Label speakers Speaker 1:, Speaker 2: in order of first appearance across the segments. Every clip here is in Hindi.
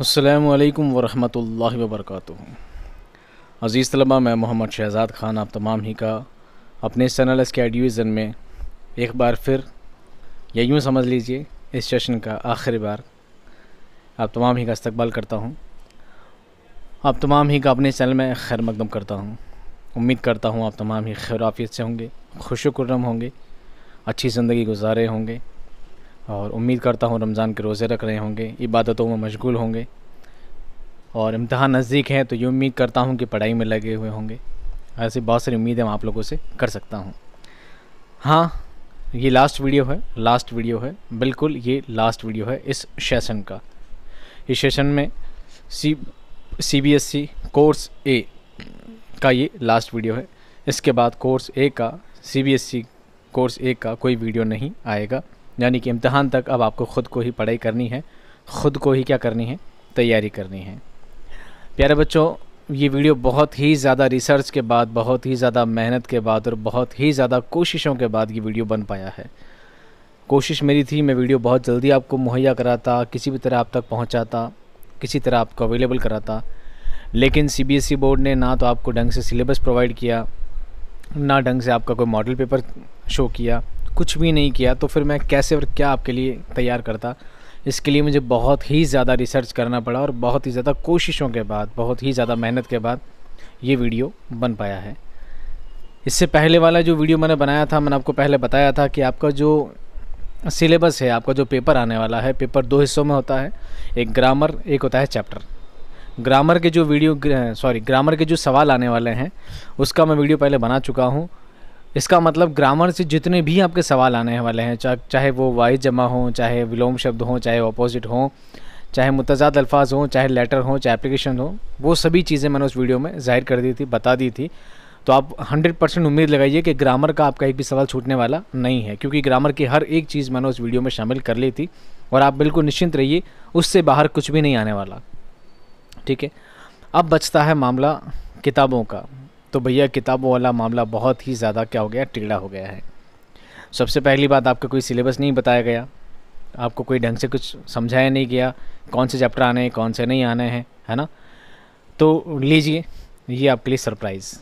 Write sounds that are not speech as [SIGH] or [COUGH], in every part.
Speaker 1: असलकम वरम् वबरक अज़ीज़ तलबा मैं मोहम्मद शहजाद ख़ान आप तमाम ही का अपने इस चैनल इसके एडविज़न में एक बार फिर या यूँ समझ लीजिए इस सेशन का आखिरी बार आप तमाम ही का इस्तबाल करता हूँ आप तमाम ही का अपने चैनल में खैर मकदम करता हूँ उम्मीद करता हूँ आप तमाम ही खैर आफियत से होंगे खुश होंगे अच्छी ज़िंदगी गुजारे होंगे और उम्मीद करता हूँ रमज़ान के रोज़े रख रहे होंगे इबादतों में मशगूल होंगे और इम्तहान नज़दीक हैं तो ये उम्मीद करता हूँ कि पढ़ाई में लगे हुए होंगे ऐसी बहुत सारी उम्मीदें मैं आप लोगों से कर सकता हूँ हाँ ये लास्ट वीडियो है लास्ट वीडियो है बिल्कुल ये लास्ट वीडियो है इस सेशन का इस सेशन में C C B S C course A का ये लास्ट वीडियो है इसके बाद कोर्स ए का C B S C course A का कोई वीडियो नहीं आएगा यानी कि इम्तहान तक अब आपको ख़ुद को ही पढ़ाई करनी है ख़ुद को ही क्या करनी है तैयारी करनी है प्यारे बच्चों ये वीडियो बहुत ही ज़्यादा रिसर्च के बाद बहुत ही ज़्यादा मेहनत के बाद और बहुत ही ज़्यादा कोशिशों के बाद ये वीडियो बन पाया है कोशिश मेरी थी मैं वीडियो बहुत जल्दी आपको मुहैया कराता किसी भी तरह आप तक पहुँचाता किसी तरह आपको अवेलेबल कराता लेकिन सी e बोर्ड ने ना तो आपको ढंग से सिलेबस प्रोवाइड किया ना ढंग से आपका कोई मॉडल पेपर शो किया कुछ भी नहीं किया तो फिर मैं कैसे और क्या आपके लिए तैयार करता इसके लिए मुझे बहुत ही ज़्यादा रिसर्च करना पड़ा और बहुत ही ज़्यादा कोशिशों के बाद बहुत ही ज़्यादा मेहनत के बाद ये वीडियो बन पाया है इससे पहले वाला जो वीडियो मैंने बनाया था मैंने आपको पहले बताया था कि आपका जो सिलेबस है आपका जो पेपर आने वाला है पेपर दो हिस्सों में होता है एक ग्रामर एक होता है चैप्टर ग्रामर के जो वीडियो सॉरी ग्रामर के जो सवाल आने वाले हैं उसका मैं वीडियो पहले बना चुका हूँ इसका मतलब ग्रामर से जितने भी आपके सवाल आने वाले हैं चाहे वो वाइज जमा हों चाहे विलोम शब्द हों चाहे अपोजिट हों चाहे मुतजाद अल्फाज हों चाहे लेटर हों चाहे एप्लीकेशन हो वो सभी चीज़ें मैंने उस वीडियो में जाहिर कर दी थी बता दी थी तो आप 100 परसेंट उम्मीद लगाइए कि ग्रामर का आपका एक भी सवाल छूटने वाला नहीं है क्योंकि ग्रामर की हर एक चीज़ मैंने उस वीडियो में शामिल कर ली थी और आप बिल्कुल निश्चिंत रहिए उससे बाहर कुछ भी नहीं आने वाला ठीक है अब बचता है मामला किताबों का तो भैया किताबों वाला मामला बहुत ही ज़्यादा क्या हो गया टेढ़ा हो गया है सबसे पहली बात आपका कोई सिलेबस नहीं बताया गया आपको कोई ढंग से कुछ समझाया नहीं गया कौन से चैप्टर आने हैं कौन से नहीं आने हैं है ना तो लीजिए ये आपके लिए सरप्राइज़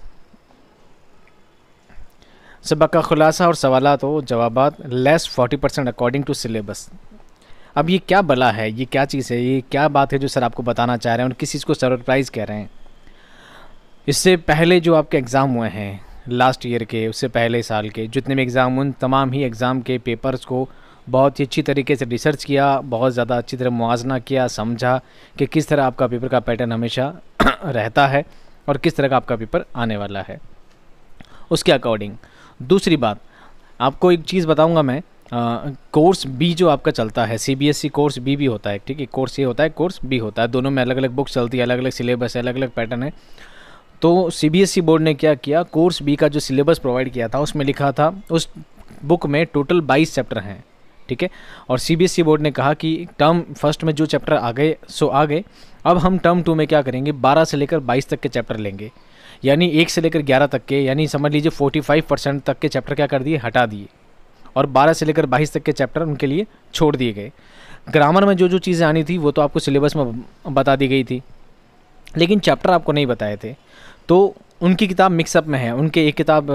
Speaker 1: सबक का खुलासा और सवाल तो जवाब less forty percent according to syllabus अब ये क्या बला है ये क्या चीज़ है ये क्या बात है जो सर आपको बताना चाह रहे हैं और किस चीज़ को सरप्राइज़ कह रहे हैं इससे पहले जो आपके एग्ज़ाम हुए हैं लास्ट ईयर के उससे पहले साल के जितने भी एग्ज़ाम उन तमाम ही एग्ज़ाम के पेपर्स को बहुत ही अच्छी तरीके से रिसर्च किया बहुत ज़्यादा अच्छी तरह मुआजना किया समझा कि किस तरह आपका पेपर का पैटर्न हमेशा [CLEARS THROAT] रहता है और किस तरह का आपका पेपर आने वाला है उसके अकॉर्डिंग दूसरी बात आपको एक चीज़ बताऊंगा मैं कोर्स बी जो आपका चलता है C B S E course B भी होता है ठीक है कोर्स ए होता है कोर्स बी होता है दोनों में अलग अलग बुक्स चलती है अलग अलग सिलेबस है अलग अलग पैटर्न है तो सीबीएसई e बोर्ड ने क्या किया कोर्स बी का जो सिलेबस प्रोवाइड किया था उसमें लिखा था उस बुक में टोटल बाईस चैप्टर हैं ठीक है और सीबीएसई e बोर्ड ने कहा कि टर्म फर्स्ट में जो चैप्टर आ गए सो आ गए अब हम टर्म टू में क्या करेंगे बारह से लेकर बाईस तक के चैप्टर लेंगे यानी एक से लेकर ग्यारह तक के यानी समझ लीजिए फोर्टी फाइव परसेंट तक के चैप्टर क्या कर दिए हटा दिए और बारह से लेकर बाईस तक के चैप्टर उनके लिए छोड़ दिए गए ग्रामर में जो जो चीज़ें आनी थी वो तो आपको सिलेबस में बता दी गई थी लेकिन चैप्टर आपको नहीं बताए थे तो उनकी किताब मिक्सअप में है उनके एक किताब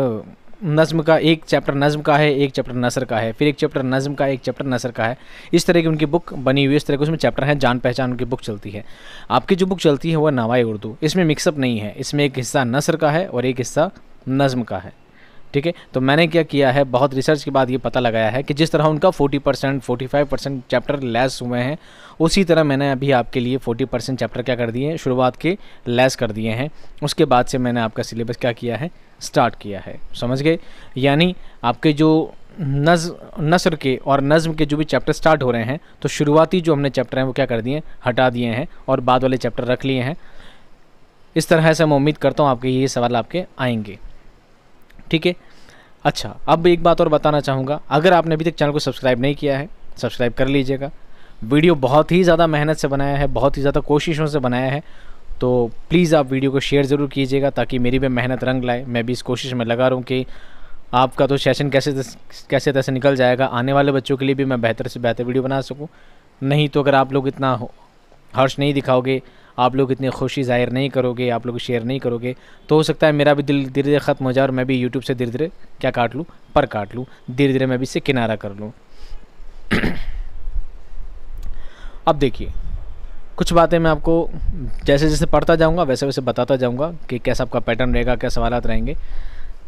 Speaker 1: नज़म का एक चैप्टर नज़म का है एक चैप्टर नसर का है फिर एक चैप्टर नज़म का एक चैप्टर नसर का है इस तरह की उनकी बुक बनी हुई है इस तरह के उसमें चैप्टर हैं जान पहचान उनकी बुक चलती है आपकी जो बुक चलती है वह नवाई उर्दू इसमें मिक्सअप नहीं है इसमें एक हिस्सा नसर का है और एक हिस्सा नज़म का है ठीक है तो मैंने क्या किया है बहुत रिसर्च के बाद ये पता लगाया है कि जिस तरह उनका 40 percent forty percent chapter less हुए हैं उसी तरह मैंने अभी आपके लिए 40 परसेंट चैप्टर क्या कर दिए हैं शुरुआत के लेस कर दिए हैं उसके बाद से मैंने आपका सिलेबस क्या किया है स्टार्ट किया है समझ गए यानी आपके जो नज नसर के और नज़म के जो भी चैप्टर स्टार्ट हो रहे हैं तो शुरुआती जो हमने चैप्टर हैं वो क्या कर दिए हटा दिए हैं और बाद वाले चैप्टर रख लिए हैं इस तरह से मैं उम्मीद करता हूँ आपके ये सवाल आपके आएंगे ठीक है अच्छा अब एक बात और बताना चाहूँगा अगर आपने अभी तक चैनल को सब्सक्राइब नहीं किया है सब्सक्राइब कर लीजिएगा वीडियो बहुत ही ज़्यादा मेहनत से बनाया है बहुत ही ज़्यादा कोशिशों से बनाया है तो प्लीज़ आप वीडियो को शेयर ज़रूर कीजिएगा ताकि मेरी भी मेहनत रंग लाए मैं भी इस कोशिश में लगा रहा कि आपका तो सेशन कैसे तस, कैसे तैसे निकल जाएगा आने वाले बच्चों के लिए भी मैं बेहतर से बेहतर वीडियो बना सकूँ नहीं तो अगर आप लोग इतना हर्ष नहीं दिखाओगे आप लोग इतनी खुशी जाहिर नहीं करोगे आप लोग शेयर नहीं करोगे तो हो सकता है मेरा भी दिल धीरे धीरे ख़त्म हो जाए और मैं भी यूट्यूब से धीरे धीरे क्या काट लूँ पर काट लूँ धीरे धीरे मैं भी इससे किनारा कर लूँ अब देखिए कुछ बातें मैं आपको जैसे जैसे पढ़ता जाऊँगा वैसे वैसे बताता जाऊँगा कि कैसा आपका पैटर्न रहेगा क्या सवाल रहेंगे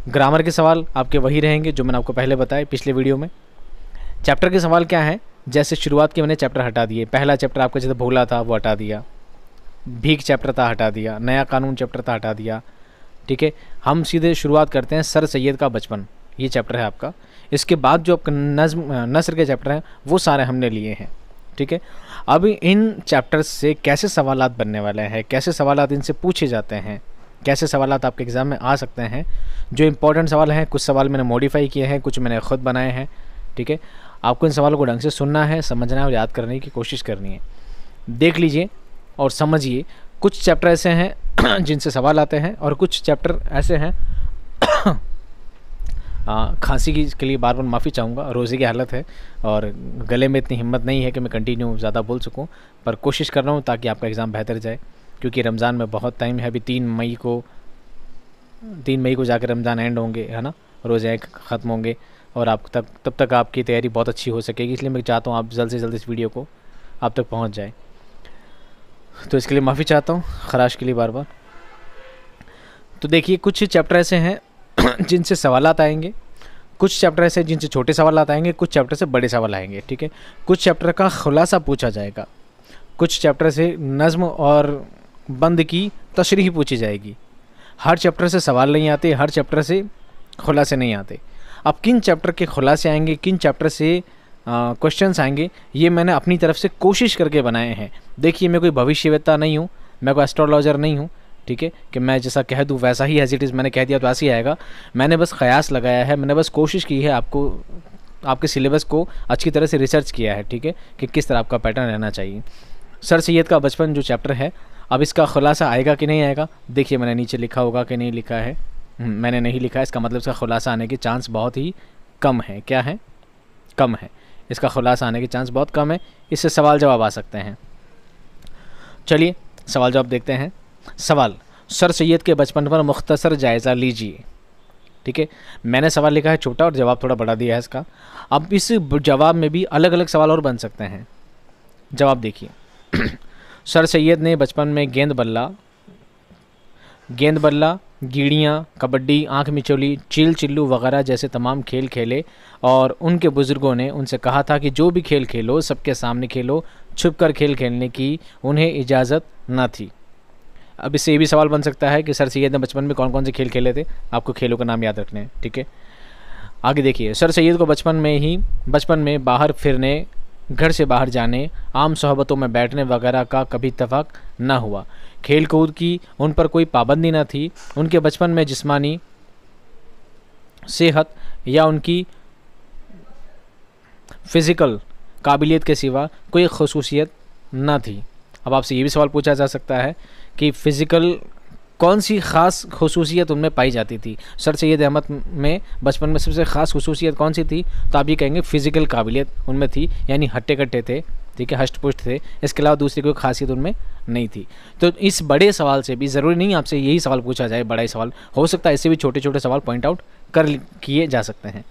Speaker 1: ग्रामर के सवाल आपके वही रहेंगे जो मैंने आपको पहले बताए पिछले वीडियो में चैप्टर के सवाल क्या हैं जैसे शुरुआत के मैंने चैप्टर हटा दिए पहला चैप्टर आपका जैसे भूला था वो हटा दिया भीख चैप्टर था हटा दिया नया कानून चैप्टर था हटा दिया ठीक है हम सीधे शुरुआत करते हैं सर सैद का बचपन ये चैप्टर है आपका इसके बाद जो आपका नज्म नसर के चैप्टर हैं वो सारे हमने लिए हैं ठीक है अब इन चैप्टर्स से कैसे सवाल बनने वाले हैं कैसे सवाल इनसे पूछे जाते हैं कैसे सवाल आपके एग्ज़ाम में आ सकते हैं जो इंपॉर्टेंट सवाल हैं कुछ सवाल मैंने मॉडिफाई किए हैं कुछ मैंने खुद बनाए हैं ठीक है आपको इन सवालों को ढंग से सुनना है समझना है और याद करने की कोशिश करनी है देख लीजिए और समझिए कुछ चैप्टर ऐसे हैं [CLEARS THROAT] जिनसे सवाल आते हैं और कुछ चैप्टर ऐसे हैं [CLEARS THROAT] खांसी की के लिए बार बार माफ़ी चाहूँगा रोज़े की हालत है और गले में इतनी हिम्मत नहीं है कि मैं कंटिन्यू ज़्यादा बोल सकूँ पर कोशिश कर रहा हूँ ताकि आपका एग्ज़ाम बेहतर जाए क्योंकि रमज़ान में बहुत टाइम है अभी तीन मई को तीन मई को जाकर रमज़ान एंड होंगे है ना रोज़े ख़त्म होंगे और आप तक तब तक आपकी तैयारी बहुत अच्छी हो सकेगी इसलिए मैं चाहता हूँ आप जल्द से जल्द इस वीडियो को आप तक पहुँच जाएँ तो इसके लिए माफ़ी चाहता हूँ खराश के लिए बार बार तो देखिए कुछ चैप्टर ऐसे हैं [CLEARS THROAT] जिनसे सवाल आएंगे कुछ चैप्टर ऐसे जिनसे छोटे सवाल आएंगे कुछ चैप्टर से बड़े सवाल आएंगे ठीक है कुछ चैप्टर का खुलासा पूछा जाएगा कुछ चैप्टर से नज़म और बंद की तशरी पूछी जाएगी हर चैप्टर से सवाल नहीं आते हर चैप्टर से खुलासे नहीं आते अब किन चैप्टर के खुलासे आएंगे किन चैप्टर से क्वेश्चंस आएंगे ये मैंने अपनी तरफ से कोशिश करके बनाए हैं देखिए मैं कोई भविष्यवेत्ता नहीं हूँ मैं कोई एस्ट्रोलॉजर नहीं हूँ ठीक है कि मैं जैसा कह दूँ वैसा ही एज इट इज़ मैंने कह दिया तो वैसे ही आएगा मैंने बस कयास लगाया है मैंने बस कोशिश की है आपको आपके सिलेबस को अच्छी तरह से रिसर्च किया है ठीक है कि किस तरह आपका पैटर्न रहना चाहिए सर सैद का बचपन जो चैप्टर है अब इसका खुलासा आएगा कि नहीं आएगा देखिए मैंने नीचे लिखा होगा कि नहीं लिखा है हम्म, मैंने नहीं लिखा इसका मतलब इसका खुलासा आने के चांस बहुत ही कम है क्या है कम है इसका खुलासा आने के चांस बहुत कम है इससे सवाल जवाब आ सकते हैं चलिए सवाल जवाब देखते हैं सवाल सर सैद के बचपन पर मुख्तसर जायज़ा लीजिए ठीक है मैंने सवाल लिखा है छोटा और जवाब थोड़ा बड़ा दिया है इसका अब इस जवाब में भी अलग अलग सवाल और बन सकते हैं जवाब देखिए [CLEARS THROAT] सर सैद ने बचपन में गेंद बल्ला गेंद बल्ला गीड़ियाँ कबड्डी आँख मिचोली चिल चिल्लू वगैरह जैसे तमाम खेल खेले और उनके बुज़ुर्गों ने उनसे कहा था कि जो भी खेल खेलो सबके सामने खेलो छुपकर खेल खेलने की उन्हें इजाज़त न थी अब इससे ये भी सवाल बन सकता है कि सर सैद ने बचपन में कौन कौन से खेल खेले थे आपको खेलों का नाम याद रखने हैं ठीक है आगे देखिए सर सैद को बचपन में ही बचपन में बाहर फिरने घर से बाहर जाने आम सोहबतों में बैठने वगैरह का कभी इतफाक़ ना हुआ खेल कूद की उन पर कोई पाबंदी न थी उनके बचपन में जिस्मानी सेहत या उनकी फिज़िकल काबिलियत के सिवा कोई खसूसियत ना थी अब आपसे ये भी सवाल पूछा जा सकता है कि फ़िज़िकल कौन सी ख़ास खसूसियत उनमें पाई जाती थी सर सैद अहमद में बचपन में सबसे ख़ास खसूसियत कौन सी थी तो आप ये कहेंगे फ़िज़िकल काबिलियत उनमें थी यानी हट्टे कट्टे थे ठीक है हष्टपुष्ट थे इसके अलावा दूसरी कोई खासियत उनमें नहीं थी तो इस बड़े सवाल से भी ज़रूरी नहीं आपसे यही सवाल पूछा जाए बड़ा ही सवाल हो सकता है ऐसे भी छोटे छोटे सवाल पॉइंट आउट कर किए जा सकते हैं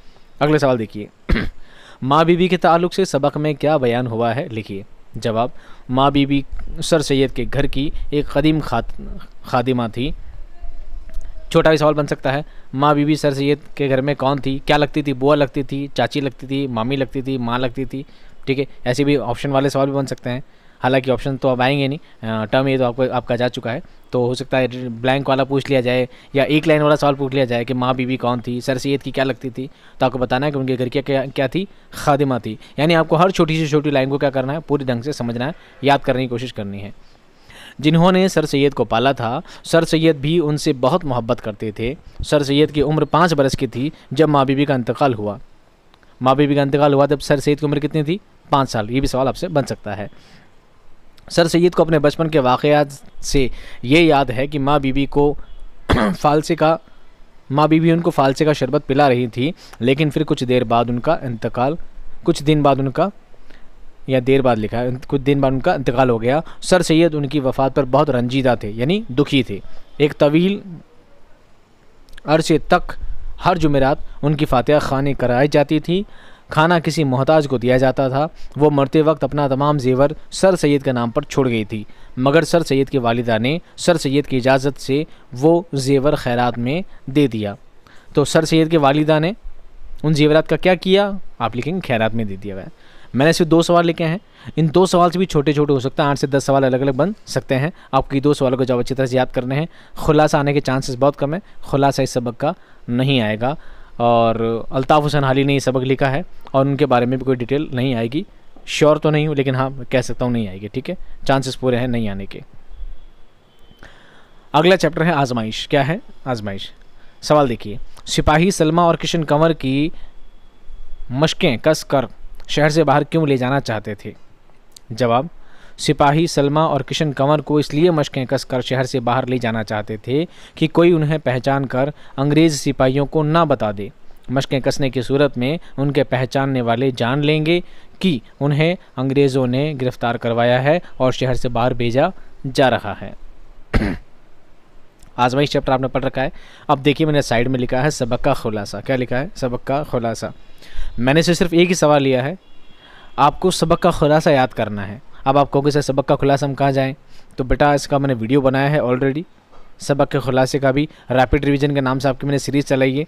Speaker 1: अगले सवाल देखिए [CLEARS THROAT] माँ बीबी के ताल्लुक से सबक में क्या बयान हुआ है लिखिए जवाब माँ बीबी सर सैद के घर की एक कदीम खात खादिमा थी छोटा भी सवाल बन सकता है माँ बीबी सर सैद के घर में कौन थी क्या लगती थी बुआ लगती थी चाची लगती थी मामी लगती थी माँ लगती थी ठीक है ऐसे भी ऑप्शन वाले सवाल भी बन सकते हैं हालांकि ऑप्शन तो अब आएंगे नहीं टर्म ये तो आपको आपका जा चुका है तो हो सकता है ब्लैंक वाला पूछ लिया जाए या एक लाइन वाला सवाल पूछ लिया जाए कि माँ बीबी कौन थी सर सैद की क्या लगती थी तो आपको बताना है कि उनके घर की क्या क्या थी खादिमा थी यानी आपको हर छोटी से छोटी लाइन को क्या करना है पूरी ढंग से समझना है याद करने की कोशिश करनी है जिन्होंने सर सैद को पाला था सर सैद भी उनसे बहुत मोहब्बत करते थे सर सैद की उम्र पाँच बरस की थी जब माँ बीबी का इंतकाल हुआ माँ बीबी का इंतकाल हुआ जब सर सैद की उम्र कितनी थी पाँच साल ये भी सवाल आपसे बन सकता है सर सैद को अपने बचपन के वाक़ात से ये याद है कि माँ बीबी को [CLEARS THROAT] फालसे का माँ बीबी उनको फालसे का शरबत पिला रही थी लेकिन फिर कुछ देर बाद उनका इंतकाल कुछ दिन बाद उनका या देर बाद लिखा है कुछ दिन बाद उनका इंतकाल हो गया सर सैद उनकी वफात पर बहुत रंजीदा थे यानी दुखी थे एक तवील अरसे तक हर जुमेरात उनकी फातह खानी कराई जाती थी खाना किसी मोहताज को दिया जाता था वो मरते वक्त अपना तमाम जेवर सर सैद के नाम पर छोड़ गई थी मगर सर सैद की वालदा ने सर सैद की इजाज़त से वो जेवर खैरात में दे दिया तो सर सैद के वालदा ने उन जेवरात का क्या किया आप लिखेंगे खैरात में दे दिया हुआ मैंने सिर्फ दो सवाल लिखे हैं इन दो सवाल से भी छोटे छोटे हो सकते हैं आठ से दस सवाल अलग अलग बन सकते हैं आपको दो सवालों को जब अच्छी तरह से याद करने हैं खुलासा आने के चांसेस बहुत कम है खुलासा इस सबक का नहीं आएगा और अल्ताफ़ हुसैन हाली ने ये सबक लिखा है और उनके बारे में भी कोई डिटेल नहीं आएगी श्योर तो नहीं हूँ लेकिन हाँ कह सकता हूँ नहीं आएगी ठीक है चांसेस पूरे हैं नहीं आने के अगला चैप्टर है आजमाइश क्या है आजमाइश सवाल देखिए सिपाही सलमा और किशन कंवर की मशकें कस कर शहर से बाहर क्यों ले जाना चाहते थे जवाब सिपाही सलमा और किशन कंवर को इसलिए मशकें कसकर शहर से बाहर ले जाना चाहते थे कि कोई उन्हें पहचान कर अंग्रेज़ सिपाहियों को ना बता दे मशकें कसने की सूरत में उनके पहचानने वाले जान लेंगे कि उन्हें अंग्रेज़ों ने गिरफ़्तार करवाया है और शहर से बाहर भेजा जा रहा है आजमाइश चैप्टर आपने पढ़ रखा है अब देखिए मैंने साइड में लिखा है सबक का खुलासा क्या लिखा है सबक का खुलासा मैंने इसे सिर्फ एक ही सवाल लिया है आपको सबक का खुलासा याद करना है अब आप कहोगे सर सबक का खुलासा हम कहाँ जाएँ तो बेटा इसका मैंने वीडियो बनाया है ऑलरेडी सबक के खुलासे का भी रैपिड रिविज़न के नाम से आपकी मैंने सीरीज़ चलाई है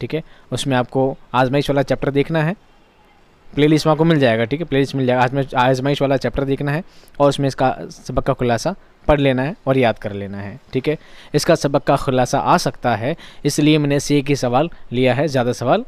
Speaker 1: ठीक है उसमें आपको आजमाइश वाला चैप्टर देखना है प्ले लिस्ट में आपको मिल जाएगा ठीक है प्ले लिस्ट मिल जाएगा आजमाइश वाला चैप्टर देखना है और उसमें इसका सबक का खुलासा पढ़ लेना है और याद कर लेना है ठीक है इसका सबक का खुलासा आ सकता है इसलिए मैंने सी के सवाल लिया है ज़्यादा सवाल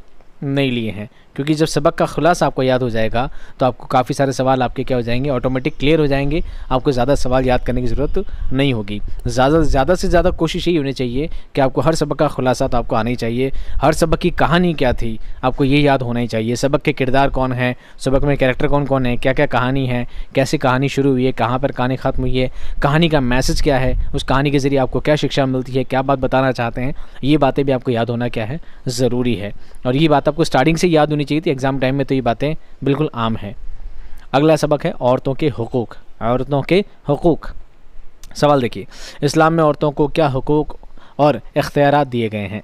Speaker 1: नहीं लिए हैं क्योंकि जब सबक का खुलासा आपको याद हो जाएगा तो आपको काफ़ी सारे सवाल आपके क्या हो जाएंगे ऑटोमेटिक क्लियर हो जाएंगे आपको ज़्यादा सवाल याद करने की ज़रूरत नहीं होगी ज़्यादा ज़्यादा से ज़्यादा कोशिश यही होनी चाहिए कि आपको हर सबक का खुलासा तो आपको आना ही चाहिए हर सबक की कहानी क्या थी आपको ये याद होना ही चाहिए सबक के किरदार कौन है सबक में कैरेक्टर कौन कौन है क्या क्या कहानी है कैसे कहानी शुरू हुई है कहाँ पर कहानी ख़त्म हुई है कहानी का मैसेज क्या है उस कहानी के ज़रिए आपको क्या शिक्षा मिलती है क्या बात बताना चाहते हैं ये बातें भी आपको याद होना क्या है ज़रूरी है और ये बात आपको स्टार्टिंग से याद होनी होनी चाहिए थी एग्ज़ाम टाइम में तो ये बातें बिल्कुल आम हैं अगला सबक है औरतों के हकूक़ औरतों के हकूक़ सवाल देखिए इस्लाम में औरतों को क्या हकूक़ और इख्तियार दिए गए हैं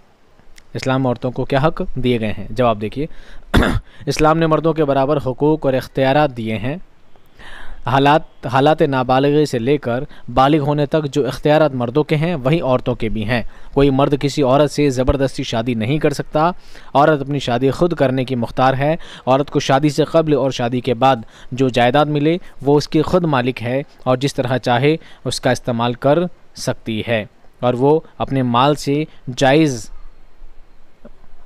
Speaker 1: इस्लाम औरतों को क्या हक दिए गए हैं जवाब देखिए [CLEARS THROAT] इस्लाम ने मर्दों के बराबर हकूक़ और इख्तियार दिए हैं हालात हालात नाबालिग से लेकर बालिग होने तक जो इख्तियारत मर्दों के हैं वही औरतों के भी हैं कोई मर्द किसी औरत से ज़बरदस्ती शादी नहीं कर सकता औरत अपनी शादी खुद करने की मुख्तार है औरत को शादी से कबल और शादी के बाद जो जायदाद मिले वो उसकी खुद मालिक है और जिस तरह चाहे उसका इस्तेमाल कर सकती है और वो अपने माल से जायज़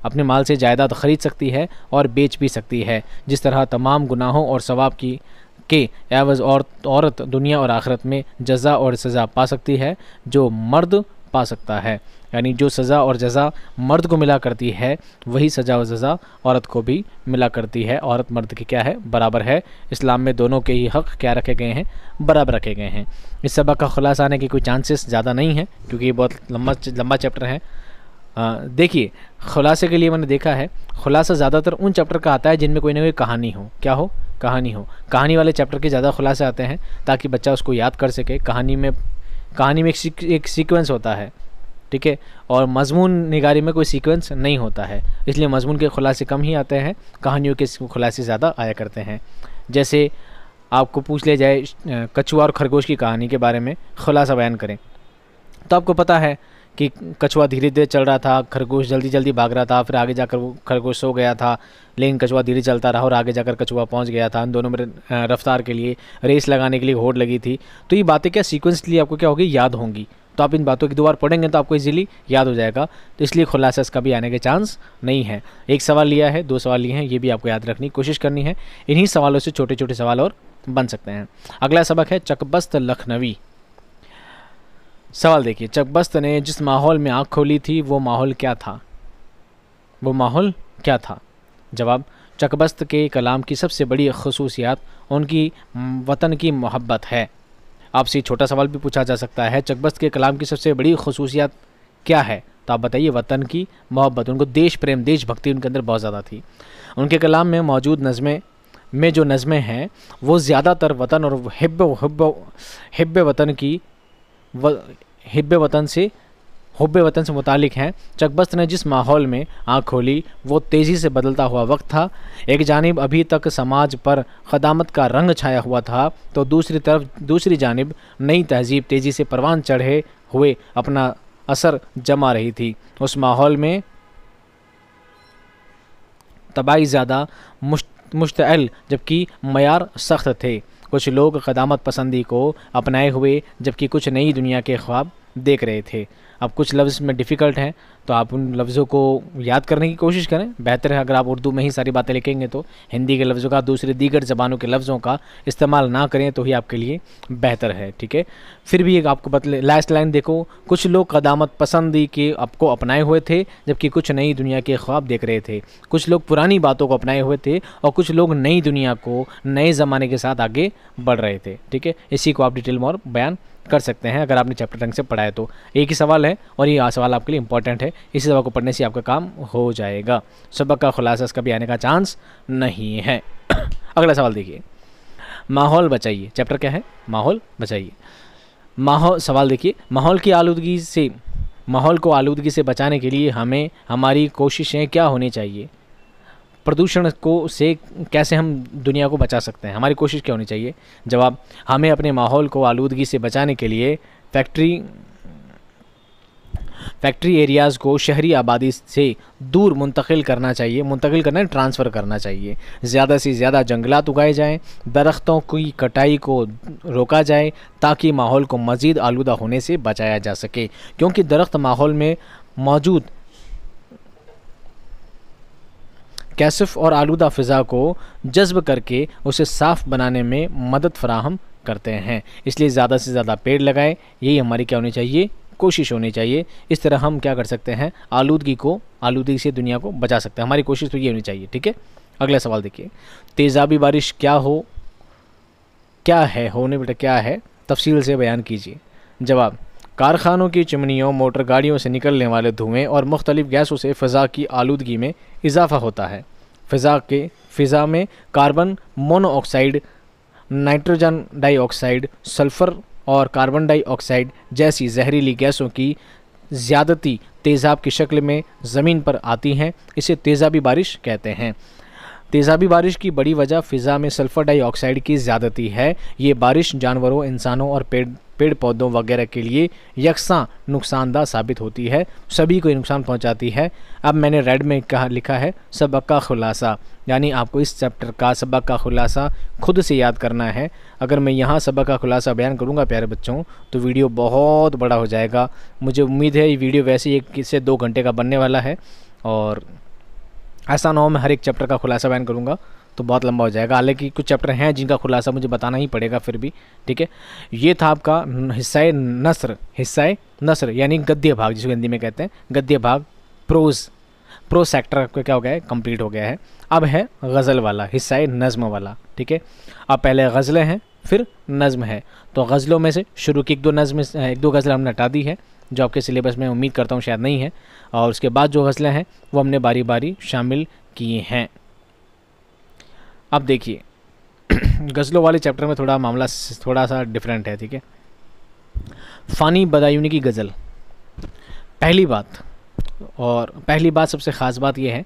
Speaker 1: अपने माल से जायदाद खरीद सकती है और बेच भी सकती है जिस तरह तमाम गुनाहों और सवाब की कि एवज और औरत दुनिया और आखरत में जजा और सज़ा पा सकती है जो मर्द पा सकता है यानी जो सज़ा और जज़ा मर्द को मिला करती है वही सज़ा और जज़ा औरत को भी मिला करती है औरत मर्द की क्या है बराबर है इस्लाम में दोनों के ही हक़ क्या रखे गए हैं बराबर रखे गए हैं इस सबक का ख़ुलासा आने के कोई चांसेस ज़्यादा नहीं है क्योंकि ये बहुत लंबा लंबा चैप्टर है देखिए खुलासे के लिए मैंने देखा है खुलासा ज़्यादातर उन चैप्टर का आता है जिनमें कोई ना कोई कहानी हो क्या हो कहानी हो कहानी वाले चैप्टर के ज़्यादा खुलासे आते हैं ताकि बच्चा उसको याद कर सके कहानी में कहानी में एक, एक सीक्वेंस होता है ठीक है और मजमून निगारी में कोई सीक्वेंस नहीं होता है इसलिए मजमून के खुलासे कम ही आते हैं कहानियों के खुलासे ज़्यादा आया करते हैं जैसे आपको पूछ लिया जाए कछुआ और खरगोश की कहानी के बारे में खुलासा बयान करें तो आपको पता है कि कछुआ धीरे धीरे चल रहा था खरगोश जल्दी जल्दी भाग रहा था फिर आगे जाकर वो खरगोश सो गया था लेकिन कछुआ धीरे चलता रहा और आगे जाकर कछुआ पहुंच गया था इन दोनों में रफ्तार के लिए रेस लगाने के लिए होड़ लगी थी तो ये बातें क्या सीक्वेंसली आपको क्या होगी याद होंगी तो आप इन बातों की दोबारा पढ़ेंगे तो आपको इजीली याद हो जाएगा तो इसलिए खुलासा इसका भी आने के चांस नहीं है एक सवाल लिया है दो सवाल लिए हैं ये भी आपको याद रखने की कोशिश करनी है इन्हीं सवालों से छोटे छोटे सवाल और बन सकते हैं अगला सबक है चकबस्त लखनवी सवाल देखिए चकबस्त ने जिस माहौल में आँख खोली थी वो माहौल क्या था वो माहौल क्या था जवाब चकबस्त के कलाम की सबसे बड़ी खसूसियात उनकी वतन की मोहब्बत है आपसे छोटा सवाल भी पूछा जा सकता है चकबस्त के कलाम की सबसे बड़ी खसूसियात क्या है तो आप बताइए वतन की मोहब्बत उनको देश प्रेम देशभक्ति उनके अंदर बहुत ज़्यादा थी उनके कलाम में मौजूद नज़में में जो नज़में हैं वो ज़्यादातर वतन और हिब हिब हिब्ब वतन की हिब्ब वतन से हब वतन से मुतलिक हैं चकबस्त ने जिस माहौल में आँख खोली वो तेज़ी से बदलता हुआ वक्त था एक जानब अभी तक समाज पर खदामत का रंग छाया हुआ था तो दूसरी तरफ दूसरी जानब नई तहजीब तेज़ी से परवान चढ़े हुए अपना असर जमा रही थी उस माहौल में तबाही ज़्यादा मुश्त मुश्तल जबकि मैार सख्त थे कुछ लोग कदामत पसंदी को अपनाए हुए जबकि कुछ नई दुनिया के ख्वाब देख रहे थे अब कुछ लफ्ज़ में डिफ़िकल्ट हैं तो आप उन लफ्ज़ों को याद करने की कोशिश करें बेहतर है अगर आप उर्दू में ही सारी बातें लिखेंगे तो हिंदी के लफ्ज़ों का दूसरे दीगर ज़बानों के लफ्ज़ों का इस्तेमाल ना करें तो ही आपके लिए बेहतर है ठीक है फिर भी एक आपको बतले लास्ट लाइन देखो कुछ लोग कदामत पसंदी के आपको अपनाए हुए थे जबकि कुछ नई दुनिया के ख्वाब देख रहे थे कुछ लोग पुरानी बातों को अपनाए हुए थे और कुछ लोग नई दुनिया को नए ज़माने के साथ आगे बढ़ रहे थे ठीक है इसी को आप डिटेल में और बयान कर सकते हैं अगर आपने चैप्टर ढंग से पढ़ा है तो एक ही सवाल है और ये सवाल आपके लिए इंपॉर्टेंट है इसी सवाल को पढ़ने से आपका काम हो जाएगा सबक का खुलासा इसका भी आने का चांस नहीं है [COUGHS] अगला सवाल देखिए माहौल बचाइए चैप्टर क्या है माहौल बचाइए माहौल सवाल देखिए माहौल की आलूदगी से माहौल को आलूदगी से बचाने के लिए हमें हमारी कोशिशें क्या होनी चाहिए प्रदूषण को से कैसे हम दुनिया को बचा सकते हैं हमारी कोशिश क्या होनी चाहिए जवाब हमें अपने माहौल को आलूदगी से बचाने के लिए फैक्ट्री फैक्ट्री एरियाज़ को शहरी आबादी से दूर मुंतकिल करना चाहिए मुंतकिल करना ट्रांसफ़र करना चाहिए ज़्यादा से ज़्यादा जंगलात उगाए जाएँ दरख्तों की कटाई को रोका जाए ताकि माहौल को मज़ीद आलूदा होने से बचाया जा सके क्योंकि दरख्त माहौल में मौजूद कैसफ और आलूदा फ़िज़ा को जज्ब करके उसे साफ़ बनाने में मदद फराहम करते हैं इसलिए ज़्यादा से ज़्यादा पेड़ लगाएं यही हमारी क्या होनी चाहिए कोशिश होनी चाहिए इस तरह हम क्या कर सकते हैं आलूदगी को आलूदगी से दुनिया को बचा सकते हैं हमारी कोशिश तो ये होनी चाहिए ठीक है अगला सवाल देखिए तेज़ाबी बारिश क्या हो क्या है होने बेटा क्या है तफसील से बयान कीजिए जवाब कारखानों की चिमनियों मोटर गाड़ियों से निकलने वाले धुएँ और मुख्तलिफ गैसों से फ़ा की आलूदगी में इजाफा होता है फ़ा के फ़ा में carbon monoxide nitrogen dioxide sulphur और कार्बन डाईआक्साइड जैसी जहरीली गैसों की ज़्यादती तेज़ाब की शक्ल में ज़मीन पर आती हैं इसे तेज़ाबी बारिश कहते हैं तेज़ाबी बारिश की बड़ी वजह फ़िज़ा में सल्फ़र डाइऑक्साइड की ज़्यादती है ये बारिश जानवरों इंसानों और पेड़ पेड़ पौधों वगैरह के लिए यकसा नुकसानदा साबित होती है सभी को नुकसान पहुंचाती है अब मैंने रेड में कहा लिखा है सबक का खुलासा यानी आपको इस चैप्टर का सबक का खुलासा खुद से याद करना है अगर मैं यहाँ सबक का खुलासा बयान करूँगा प्यारे बच्चों तो वीडियो बहुत बड़ा हो जाएगा मुझे उम्मीद है ये वीडियो वैसे ही एक से दो घंटे का बनने वाला है और ऐसा ना हो मैं हर एक चैप्टर का खुलासा बयान करूँगा तो बहुत लंबा हो जाएगा हालांकि कुछ चैप्टर हैं जिनका खुलासा मुझे बताना ही पड़ेगा फिर भी ठीक है ये था आपका हिस्सा नसर हिस्सा नसर यानी गद्य भाग जिसको हिंदी में कहते हैं गद्य भाग प्रोज प्रो सेक्टर आपका क्या हो गया है कंप्लीट हो गया है अब है गज़ल वाला हिस्सा नज़म वाला ठीक है अब पहले गज़लें हैं फिर नज़म है तो गज़लों में से शुरू की एक दो नज़म एक दो गज़ल हमने हटा दी है जो आपके सिलेबस में उम्मीद करता हूँ शायद नहीं है और उसके बाद जो फसलें हैं वो हमने बारी बारी शामिल किए हैं अब देखिए [CLEARS THROAT] गज़लों वाले चैप्टर में थोड़ा मामला थोड़ा सा डिफरेंट है ठीक है फ़ानी बदायूनी की गज़ल पहली बात और पहली बात सबसे ख़ास बात यह है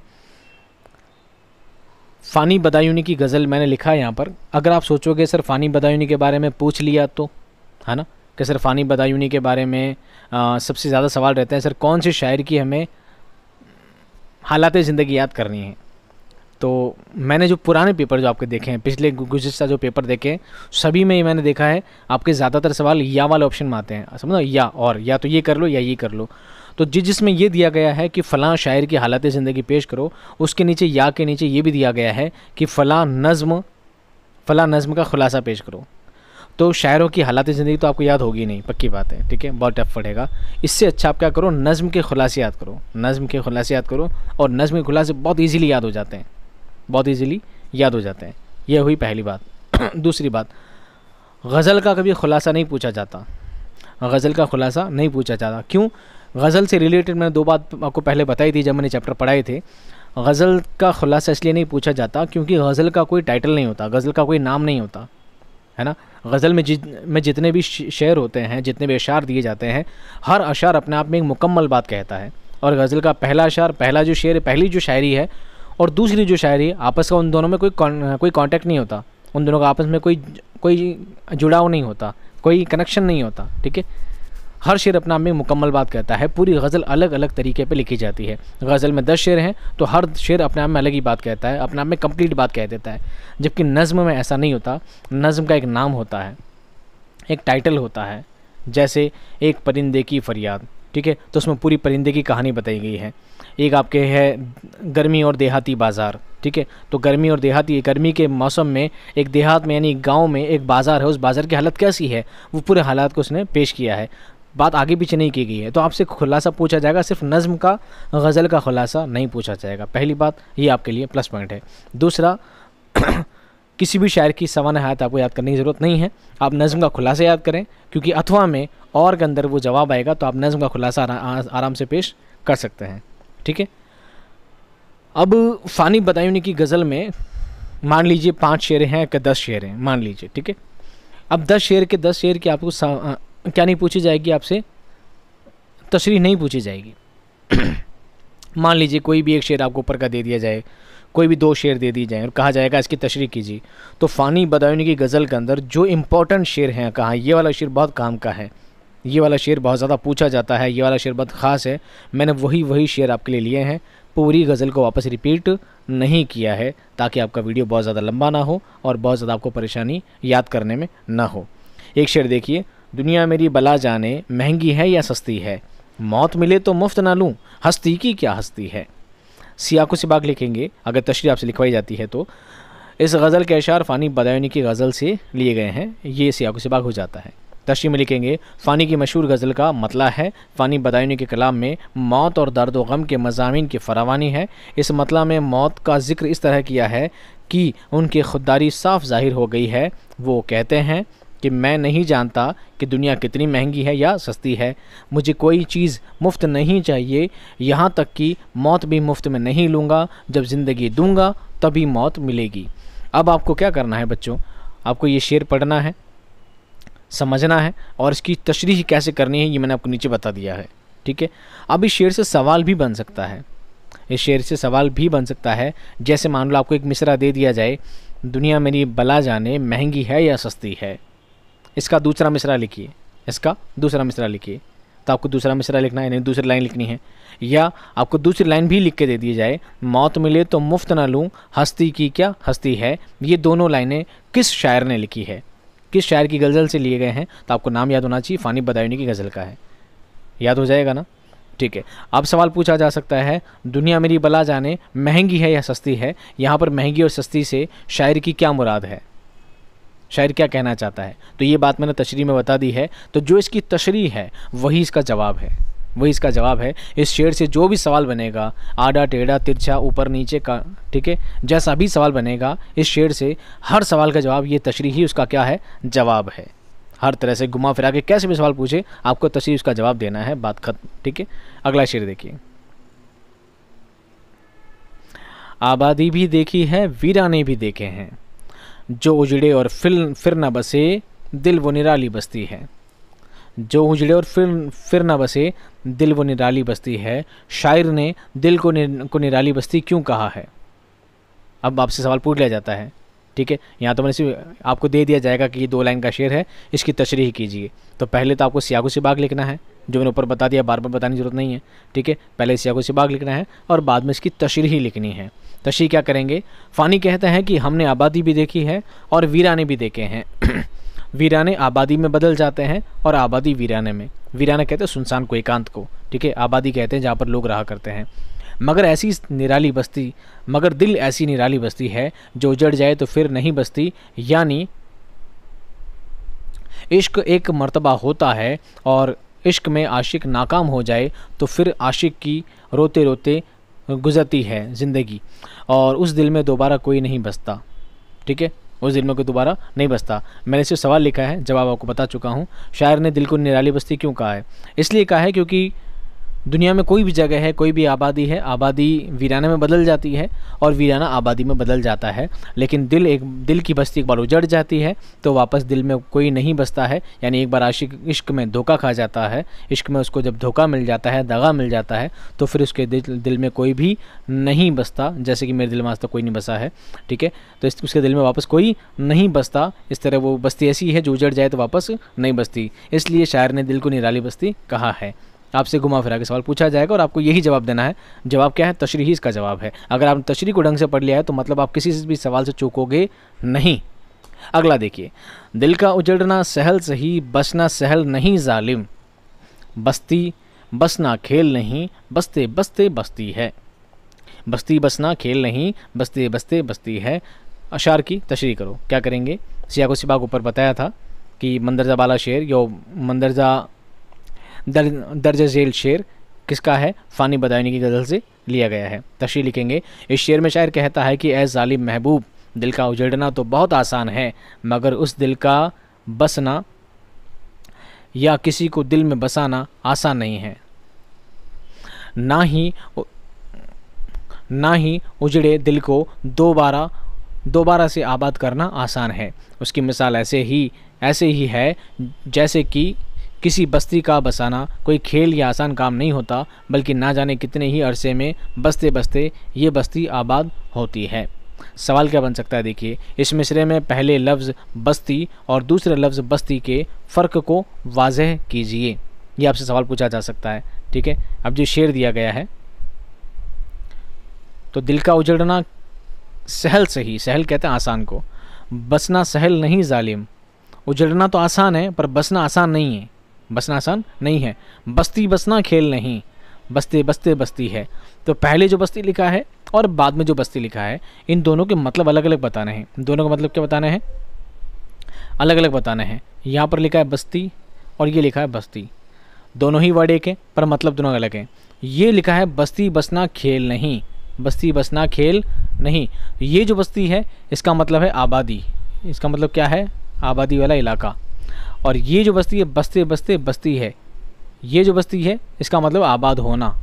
Speaker 1: फ़ानी बदायूनी की गज़ल मैंने लिखा है यहाँ पर अगर आप सोचोगे सर फ़ानी बदायूनी के बारे में पूछ लिया तो है ना कि सर फ़ानी बदायूनी के बारे में आ, सबसे ज़्यादा सवाल रहते हैं सर कौन से शायर की हमें हालात ज़िंदगी याद करनी है तो मैंने जो पुराने पेपर जो आपके देखे हैं पिछले गुजस्ता जो पेपर देखे हैं सभी में मैंने देखा है आपके ज़्यादातर सवाल या वाले ऑप्शन में आते हैं समझो या और या तो ये कर लो या ये कर लो तो जिस जिसमें ये दिया गया है कि फ़लाँ शायर की हालत ज़िंदगी पेश करो उसके नीचे या के नीचे ये भी दिया गया है कि फ़लाँ नज़म फ़लाँ नज़म का ख़ुलासा पेश करो तो शायरों की हालात ज़िंदगी तो आपको याद होगी नहीं पक्की बात है ठीक है बहुत टफ पड़ेगा इससे अच्छा आप क्या करो नज़म के खुलासे याद करो नज़म के खुलासे याद करो और नज़म के खुलासे बहुत ईजिली याद हो जाते हैं बहुत ईजिली याद हो जाते हैं यह हुई पहली बात [CLEARS THROAT] दूसरी बात गज़ल का कभी खुलासा नहीं पूछा जाता गज़ल का खुलासा नहीं पूछा जाता क्यों गज़ल से रिलेटेड मैंने दो बात आपको पहले बताई थी जब मैंने चैप्टर पढ़ाए थे गज़ल का खुलासा इसलिए नहीं पूछा जाता क्योंकि गज़ल का कोई टाइटल नहीं होता गज़ल का कोई नाम नहीं होता है ना गज़ल में जित में जितने भी शेर होते हैं जितने भी अशार दिए जाते हैं हर अशार अपने आप में एक मुकम्मल बात कहता है और गज़ल का पहला अशार पहला जो शेर पहली जो शायरी है और दूसरी जो शायरी है आपस का उन दोनों में कोई कोई कॉन्टेक्ट नहीं होता उन दोनों का आपस में कोई कोई जुड़ाव नहीं होता कोई कनेक्शन नहीं होता ठीक है हर शेर अपना में मुकम्मल बात कहता है पूरी गज़ल अलग अलग तरीके पर लिखी जाती है गज़ल में दस शेर हैं तो हर शेर अपने आप में अलग ही बात कहता है अपने आप में कम्प्लीट बात कह देता है जबकि नज़म में ऐसा नहीं होता नज़म का एक नाम होता है एक टाइटल होता है जैसे एक परिंदे की फरियाद ठीक है तो उसमें पूरी परिंदे की कहानी बताई गई है एक आपके है गर्मी और देहाती बाज़ार ठीक है तो गर्मी और देहाती गर्मी के मौसम में एक देहात में यानी गांव में एक बाज़ार है उस बाज़ार की हालत कैसी है वो पूरे हालात को उसने पेश किया है बात आगे पीछे नहीं की गई है तो आपसे खुलासा पूछा जाएगा सिर्फ नज़म का गज़ल का खुलासा नहीं पूछा जाएगा पहली बात ये आपके लिए प्लस पॉइंट है दूसरा [CLEARS THROAT] किसी भी शायर की सवान हयात आपको याद करने की ज़रूरत नहीं है आप नज़म का खुलासा याद करें क्योंकि अथवा में और के अंदर वो जवाब आएगा तो आप नज़म का खुलासा आराम से पेश कर सकते हैं ठीक है अब फ़ानी बदायूनी की गज़ल में मान लीजिए पाँच शेर हैं या दस शेर हैं मान लीजिए ठीक है अब दस शेर के दस शेर की आपको क्या नहीं पूछी जाएगी आपसे तशरी नहीं पूछी जाएगी [COUGHS] मान लीजिए कोई भी एक शेर आपको ऊपर का दे दिया जाए कोई भी दो शेर दे दिए जाए और कहा जाएगा इसकी तशरी कीजिए तो फ़ानी बदायूनी की गज़ल के अंदर जो इम्पोर्टेंट शेर हैं कहा ये वाला शेर बहुत काम का है ये वाला शेर बहुत ज़्यादा पूछा जाता है ये वाला शेर बहुत ख़ास है मैंने वही वही शेर आपके लिए लिए हैं पूरी गज़ल को वापस रिपीट नहीं किया है ताकि आपका वीडियो बहुत ज़्यादा लंबा ना हो और बहुत ज़्यादा आपको परेशानी याद करने में ना हो एक शेर देखिए दुनिया मेरी बला जाने महंगी है या सस्ती है मौत मिले तो मुफ्त ना लूँ हस्ती की क्या हस्ती है सियाको सिबाग लिखेंगे अगर तशरी आपसे लिखवाई जाती है तो इस गज़ल के अशार फ़ानी बदायूनी की गज़ल से लिए गए हैं ये सियाको सिबाग हो जाता है तशरी में लिखेंगे फ़ानी की मशहूर गज़ल का मतला है फ़ानी बदायूनी के कलाम में मौत और दर्द गम के मजामी की फरावानी है इस मतला में मौत का जिक्र इस तरह किया है कि उनकी खुददारी साफ जाहिर हो गई है वो कहते हैं कि मैं नहीं जानता कि दुनिया कितनी महंगी है या सस्ती है मुझे कोई चीज़ मुफ्त नहीं चाहिए यहाँ तक कि मौत भी मुफ्त में नहीं लूँगा जब ज़िंदगी दूँगा तभी मौत मिलेगी अब आपको क्या करना है बच्चों आपको ये शेर पढ़ना है समझना है और इसकी तशरीह कैसे करनी है ये मैंने आपको नीचे बता दिया है ठीक है अब इस शेर से सवाल भी बन सकता है इस शेर से सवाल भी बन सकता है जैसे मान लो आपको एक मिसरा दे दिया जाए दुनिया मेरी बला जाने महंगी है या सस्ती है इसका दूसरा मिसरा लिखिए इसका दूसरा मिसरा लिखिए तो आपको दूसरा मिसरा लिखना है यानी दूसरी लाइन लिखनी है या आपको दूसरी लाइन भी लिख के दे दी जाए मौत मिले तो मुफ्त ना लूँ हस्ती की क्या हस्ती है ये दोनों लाइनें किस शायर ने लिखी है किस शायर की गज़ल से लिए गए हैं तो आपको नाम याद होना चाहिए फ़ानी बदायूनी की गज़ल का है याद हो जाएगा ना ठीक है अब सवाल पूछा जा सकता है दुनिया मेरी बला जाने महंगी है या सस्ती है यहाँ पर महंगी और सस्ती से शायर की क्या मुराद है शायर क्या कहना चाहता है तो ये बात मैंने तशरी में बता दी है तो जो इसकी तशरी है वही इसका जवाब है वही इसका जवाब है इस शेर से जो भी सवाल बनेगा आडा टेढ़ा तिरछा ऊपर नीचे का ठीक है जैसा भी सवाल बनेगा इस शेर से हर सवाल का जवाब ये तशरी ही उसका क्या है जवाब है हर तरह से घुमा फिरा के कैसे भी सवाल पूछे आपको तशरी उसका जवाब देना है बात खत्म ठीक है अगला शेर देखिए आबादी भी देखी है वीराने भी देखे हैं जो उजड़े और फिर फिर न बसे दिल वो निराली बस्ती है जो उजड़े और फिर फिर न बसे दिल वो निराली बस्ती है शायर ने दिल को निर, को निराली बस्ती क्यों कहा है अब आपसे सवाल पूछ लिया जाता है ठीक है यहाँ तो मैंने सिर्फ आपको दे दिया जाएगा कि ये दो लाइन का शेर है इसकी तशरीह कीजिए तो पहले तो आपको सियागो सिबाग लिखना है जो मैंने ऊपर बता दिया बार बार बताने की जरूरत नहीं है ठीक है पहले सियागो सिबाग लिखना है और बाद में इसकी तशरीह लिखनी है तशी क्या करेंगे फ़ानी कहते हैं कि हमने आबादी भी देखी है और वीराने भी देखे हैं [CLEARS THROAT] वीराने आबादी में बदल जाते हैं और आबादी वीराने में वीराने कहते हैं सुनसान को एकांत को ठीक है आबादी कहते हैं जहाँ पर लोग रहा करते हैं मगर ऐसी निराली बस्ती मगर दिल ऐसी निराली बस्ती है जो उजड़ जाए तो फिर नहीं बस्ती यानी इश्क एक मर्तबा होता है और इश्क में आशिक नाकाम हो जाए तो फिर आशिक की रोते रोते गुजरती है ज़िंदगी और उस दिल में दोबारा कोई नहीं बसता ठीक है उस दिल में कोई दोबारा नहीं बसता मैंने सिर्फ सवाल लिखा है जवाब आपको बता चुका हूँ शायर ने दिल को निराली बस्ती क्यों कहा है इसलिए कहा है क्योंकि दुनिया में कोई भी जगह है कोई भी आबादी है आबादी वीराना में बदल जाती है और वीराना आबादी में बदल जाता है लेकिन दिल एक दिल की बस्ती एक बार उजड़ जाती है तो वापस दिल में कोई नहीं बसता है यानी एक बार आशिक इश्क में धोखा खा जाता है इश्क में उसको जब धोखा मिल जाता है दगा मिल जाता है तो फिर उसके दिल दिल में कोई भी नहीं बसता जैसे कि मेरे दिल में आज तक कोई नहीं बसा है ठीक है तो इस उसके दिल में वापस कोई नहीं बसता इस तरह वो बस्ती ऐसी है जो उजड़ जाए तो वापस नहीं बसती इसलिए शायर ने दिल को निराली बस्ती कहा है आपसे घुमा फिरा के सवाल पूछा जाएगा और आपको यही जवाब देना है जवाब क्या है तशरी ही इसका जवाब है अगर आपने तशरी को ढंग से पढ़ लिया है तो मतलब आप किसी भी सवाल से चूकोगे नहीं अगला देखिए दिल का उजड़ना सहल सही बसना सहल नहीं जालिम बस्ती बसना खेल नहीं बसते बसते बस्ती है बस्ती बसना खेल नहीं बसते बसते बस्ती है अशार की तशरी करो क्या करेंगे सिया को सिपा को ऊपर बताया था कि मंदरजा बाला शेर या मंदरजा दर, दर्ज झेल शेर किसका है फ़ानी बदायनी की गज़ल से लिया गया है तशी लिखेंगे इस शेर में शायर कहता है कि ए ालिम महबूब दिल का उजड़ना तो बहुत आसान है मगर उस दिल का बसना या किसी को दिल में बसाना आसान नहीं है ना ही ना ही उजड़े दिल को दोबारा दोबारा से आबाद करना आसान है उसकी मिसाल ऐसे ही ऐसे ही है जैसे कि किसी बस्ती का बसाना कोई खेल या आसान काम नहीं होता बल्कि ना जाने कितने ही अरसे में बसते बसते ये बस्ती आबाद होती है सवाल क्या बन सकता है देखिए इस मिसरे में पहले लफ्ज़ बस्ती और दूसरे लफ्ज़ बस्ती के फ़र्क को वाजह कीजिए ये आपसे सवाल पूछा जा सकता है ठीक है अब जो शेर दिया गया है तो दिल का उजड़ना सहल सही सहल कहते हैं आसान को बसना सहल नहीं जालिम उजड़ना तो आसान है पर बसना आसान नहीं है बसना आसान नहीं है बस्ती बसना खेल नहीं बस्ते बस्ते बस्ती है तो पहले जो बस्ती लिखा है और बाद में जो बस्ती लिखा है इन दोनों के मतलब अलग अलग बताना हैं दोनों का मतलब क्या बताना है अलग अलग बताना है यहाँ पर लिखा है बस्ती और ये लिखा है बस्ती दोनों ही वर्ड एक हैं पर मतलब दोनों अलग हैं ये लिखा है बस्ती बसना खेल नहीं बस्ती बसना खेल नहीं ये जो बस्ती है इसका मतलब है आबादी इसका मतलब क्या है आबादी वाला इलाका और ये जो बस्ती है बस्ते बस्ते बस्ती है ये जो बस्ती है इसका मतलब आबाद होना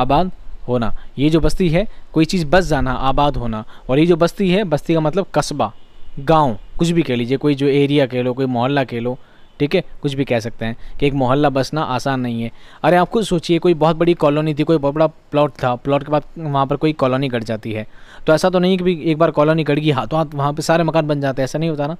Speaker 1: आबाद होना ये जो बस्ती है कोई चीज़ बस जाना आबाद होना और ये जो बस्ती है बस्ती का मतलब कस्बा गांव कुछ भी कह लीजिए कोई जो एरिया कह लो कोई मोहल्ला कह लो ठीक है कुछ भी कह सकते हैं कि एक मोहल्ला बसना आसान नहीं है अरे आप खुद सोचिए कोई बहुत बड़ी कॉलोनी थी कोई बहुत बड़ा प्लॉट था प्लॉट के बाद वहाँ पर कोई कॉलोनी कट जाती है तो ऐसा तो नहीं कि एक बार कॉलोनी कट गई हाथों तो हाथ वहाँ पर सारे मकान बन जाते हैं ऐसा नहीं होता ना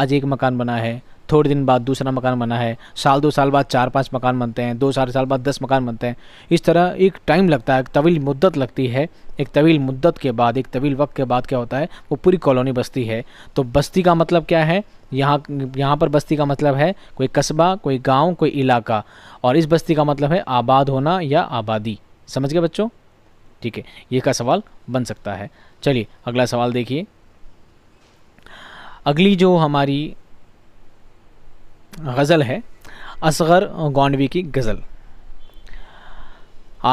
Speaker 1: आज एक मकान बना है थोड़े दिन बाद दूसरा मकान बना है साल दो साल बाद चार पाँच मकान बनते हैं दो चार साल बाद दस मकान बनते हैं इस तरह एक टाइम लगता है एक तवील मुद्दत लगती है एक तवील मुद्दत के बाद एक तवील वक्त के बाद क्या होता है वो पूरी कॉलोनी बस्ती है तो बस्ती का मतलब क्या है यहाँ यहाँ पर बस्ती का मतलब है कोई कस्बा कोई गाँव कोई इलाका और इस बस्ती का मतलब है आबाद होना या आबादी समझ गए बच्चों ठीक है ये का सवाल बन सकता है चलिए अगला सवाल देखिए अगली जो हमारी गज़ल है असगर गौंडवी की गज़ल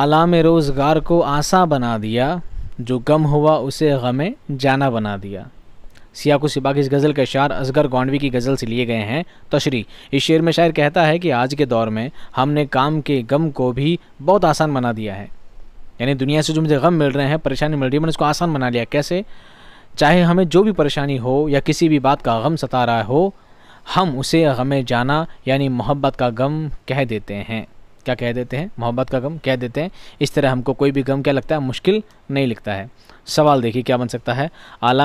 Speaker 1: आलाम रोज़गार को आसा बना दिया जो गम हुआ उसे गम जाना बना दिया सिया को सिपा की इस गज़ल के शार असगर गौंडवी की गज़ल से लिए गए हैं तशरी इस शेर में शायर कहता है कि आज के दौर में हमने काम के गम को भी बहुत आसान बना दिया है यानी दुनिया से जो मुझे गम मिल रहे हैं परेशानी मिल रही है मैंने उसको आसान बना लिया कैसे चाहे हमें जो भी परेशानी हो या किसी भी बात का गम सता रहा हो हम उसे गम जाना यानी मोहब्बत का गम कह देते हैं क्या कह देते हैं मोहब्बत का गम कह देते हैं इस तरह हमको कोई भी गम क्या लगता है मुश्किल नहीं लगता है सवाल देखिए क्या बन सकता है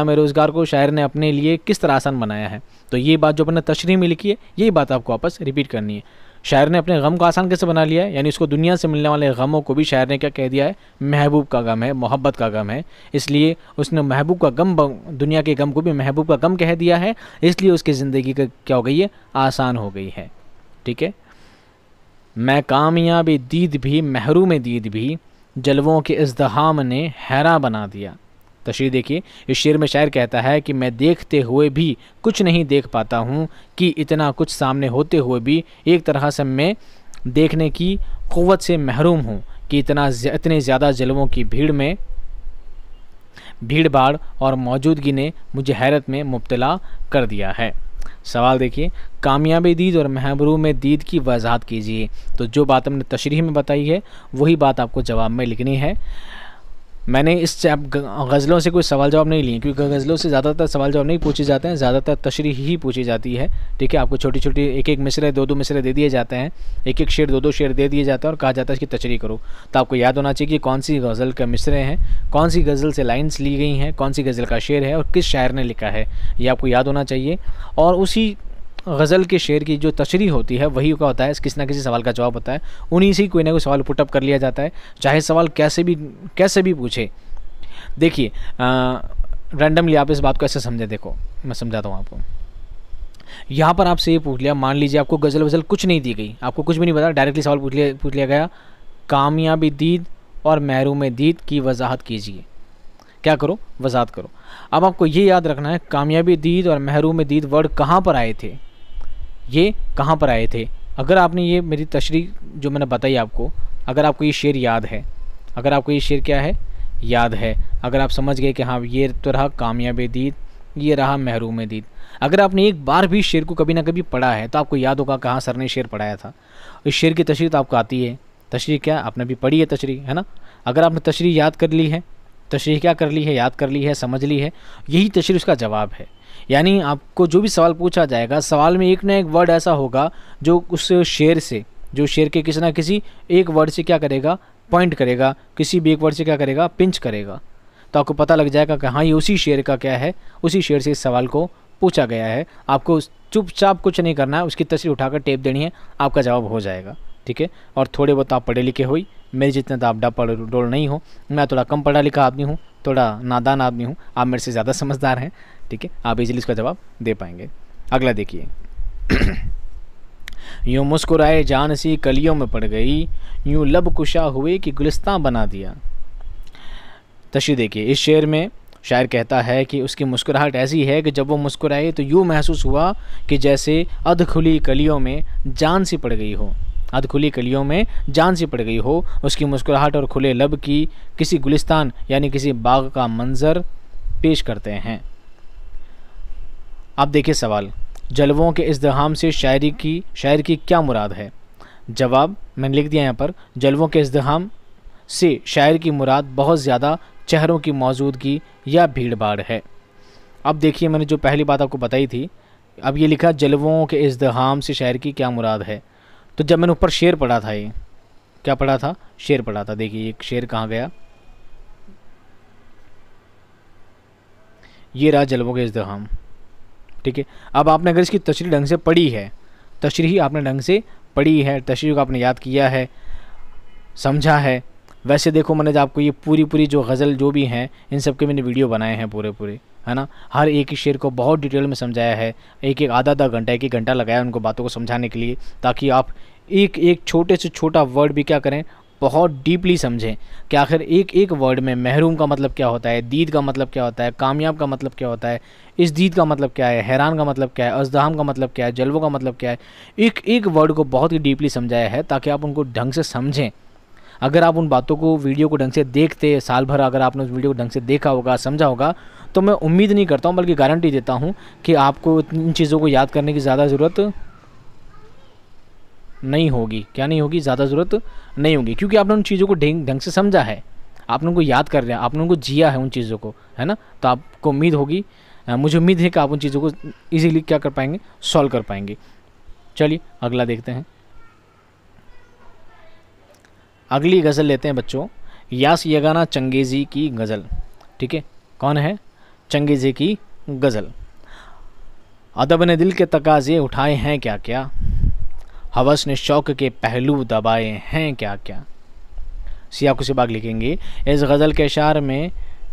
Speaker 1: में रोज़गार को शायर ने अपने लिए किस तरह आसान बनाया है तो ये बात जो अपने तशरी में लिखी है यही बात आपको वापस रिपीट करनी है शायर ने अपने गम को आसान कैसे बना लिया है यानी उसको दुनिया से मिलने वाले गमों को भी शायर ने क्या कह दिया है महबूब का गम है मोहब्बत का गम है इसलिए उसने महबूब का गम दुनिया के गम को भी महबूब का गम कह दिया है इसलिए उसकी ज़िंदगी का क्या हो गई है आसान हो गई है ठीक है मैं कामयाबी दीद भी महरूम दीद भी जलवों के इजदहाम ने हैरा बना दिया तशरी देखिए इस शेर में शायर कहता है कि मैं देखते हुए भी कुछ नहीं देख पाता हूँ कि इतना कुछ सामने होते हुए भी एक तरह से मैं देखने की क़वत से महरूम हूँ कि इतना इतने ज़्यादा जलवों की भीड़ में भीड़ भाड़ और मौजूदगी ने मुझे हैरत में मुबतला कर दिया है सवाल देखिए कामयाबी दीद और महबरू में दीद की वजाहत कीजिए तो जो बात हमने तशरी में बताई है वही बात आपको जवाब में लिखनी है मैंने इस चैप गज़लों से कोई सवाल जवाब नहीं लिए क्योंकि गज़लों से ज़्यादातर सवाल जवाब नहीं पूछे जाते हैं ज़्यादातर तशरी ही पूछी जाती है ठीक है आपको छोटी छोटी एक एक मिसरे दो दो मिसरे दे दिए जाते हैं एक एक शेर दो दो शेर दे दिए जाते हैं और कहा जाता है इसकी तशरी करो तो आपको याद होना चाहिए कि कौन सी गज़ल के मिसरे हैं कौन सी गज़ल से लाइन्स ली गई हैं कौन सी गज़ल का शेर है और किस शायर ने लिखा है ये आपको याद होना चाहिए और उसी गज़ल के शेर की जो तशरी होती है वही का होता है किसी ना किसी सवाल का जवाब होता है उन्हीं से कोई ना कोई सवाल पुटअप कर लिया जाता है चाहे सवाल कैसे भी कैसे भी पूछे देखिए रैंडमली आप इस बात को ऐसे समझे देखो मैं समझाता हूँ आपको यहाँ पर आपसे ये पूछ लिया मान लीजिए आपको गज़ल वज़ल कुछ नहीं दी गई आपको कुछ भी नहीं पता डायरेक्टली सवाल पूछ लिया पूछ लिया गया कामयाबी दीद और महरूम दीद की वजाहत कीजिए क्या करो वजाहत करो अब आपको ये याद रखना है कामयाबी दीद और महरूम दीद वर्ड कहाँ पर आए थे ये कहाँ पर आए थे अगर आपने ये मेरी तशरी जो मैंने बताई आपको अगर आपको ये शेर याद है अगर आपको ये शेर क्या है याद है अगर आप समझ गए कि हाँ ये तो रहा कामयाब दीद ये रहा महरूम दीद अगर आपने एक बार भी शेर को कभी ना कभी पढ़ा है तो आपको याद होगा कहाँ सर ने शेर पढ़ाया था इस शेर की तशरी तो आपको आती है तशरी क्या आपने भी पढ़ी है तशरी है ना अगर आपने तशरी याद कर ली है तशरी क्या कर ली है याद कर ली है समझ ली है यही तशरी उसका जवाब है यानी आपको जो भी सवाल पूछा जाएगा सवाल में एक ना एक वर्ड ऐसा होगा जो उस शेर से जो शेर के किसी ना किसी एक वर्ड से क्या करेगा पॉइंट करेगा किसी भी एक वर्ड से क्या करेगा पिंच करेगा तो आपको पता लग जाएगा कि हाँ ये उसी शेर का क्या है उसी शेर से इस सवाल को पूछा गया है आपको चुपचाप कुछ नहीं करना है उसकी तस्वीर उठाकर टेप देनी है आपका जवाब हो जाएगा ठीक है और थोड़े बहुत आप पढ़े लिखे हुई मेरे जितना तो आप डा पढ़ डोल नहीं हो मैं थोड़ा कम पढ़ा लिखा आदमी हूँ थोड़ा नादान आदमी हूँ आप मेरे से ज़्यादा समझदार हैं ठीक है आप इजीली इसका जवाब दे पाएंगे अगला देखिए [CLEARS THROAT] यूँ मुस्कुराए जान सी कलियों में पड़ गई यूँ लब कुशा हुए कि गुलिस्तान बना दिया तशी देखिए इस शेर में शायर कहता है कि उसकी मुस्कुराहट ऐसी है कि जब वो मुस्कुराए तो यूँ महसूस हुआ कि जैसे अध खुली कलियों में जान सी पड़ गई हो अध खुली कलियों में जान सी पड़ गई हो उसकी मुस्कुराहट और खुले लब की किसी गुलिस्तान यानी किसी बाग का मंज़र पेश करते हैं अब देखिए सवाल जलवों के इजदहाम से शायरी की शायर की क्या मुराद है जवाब मैंने लिख दिया यहाँ पर जलवों के इजदहाम से शायर की मुराद बहुत ज़्यादा चेहरों की मौजूदगी या भीड़ भाड़ है अब देखिए मैंने जो पहली बात आपको बताई थी अब ये लिखा जलवों के इजदहाम से शायर की क्या मुराद है तो जब मैंने ऊपर शेर पढ़ा था ये क्या पढ़ा था शेर पढ़ा था देखिए एक शेर कहाँ गया ये रहा जलवों के इजदहाम ठीक है अब आपने अगर इसकी तशरी ढंग से पढ़ी है तशरी आपने ढंग से पढ़ी है तशरी को आपने याद किया है समझा है वैसे देखो मैंने जब आपको ये पूरी पूरी जो गज़ल जो भी हैं इन सब के मैंने वीडियो बनाए हैं पूरे पूरे है ना हर एक ही शेर को बहुत डिटेल में समझाया है एक एक आधा आधा घंटा एक एक घंटा लगाया उनको बातों को समझाने के लिए ताकि आप एक एक छोटे से छोटा वर्ड भी क्या करें बहुत डीपली समझें कि आखिर एक एक वर्ड में महरूम का मतलब क्या होता है दीद का मतलब क्या होता है कामयाब का मतलब क्या होता है इस दीद का मतलब क्या है हैरान का मतलब क्या है अजदहाम का मतलब क्या है जलवों का मतलब क्या है एक एक वर्ड को बहुत ही डीपली समझाया है ताकि आप उनको ढंग से समझें अगर आप उन बातों को वीडियो को ढंग से देखते साल भर अगर आपने उस वीडियो को ढंग से देखा होगा समझा होगा तो मैं उम्मीद नहीं करता हूँ बल्कि गारंटी देता हूँ कि आपको इन चीज़ों को याद करने की ज़्यादा ज़रूरत नहीं होगी क्या नहीं होगी ज़्यादा ज़रूरत नहीं होगी क्योंकि आपने उन चीज़ों को ढंग से समझा है आपने उनको याद कर लिया आपने उनको जिया है उन चीज़ों को है ना तो आपको उम्मीद होगी मुझे उम्मीद है कि आप उन चीज़ों को इजीली क्या कर पाएंगे सॉल्व कर पाएंगे चलिए अगला देखते हैं अगली गज़ल लेते हैं बच्चों यास यगाना चंगेज़ी की गज़ल ठीक है कौन है चंगेज़ी की गज़ल अदब ने दिल के तकाजे उठाए हैं क्या क्या हवस ने शौक के पहलू दबाए हैं क्या क्या सिया बाग लिखेंगे इस गज़ल के अशार में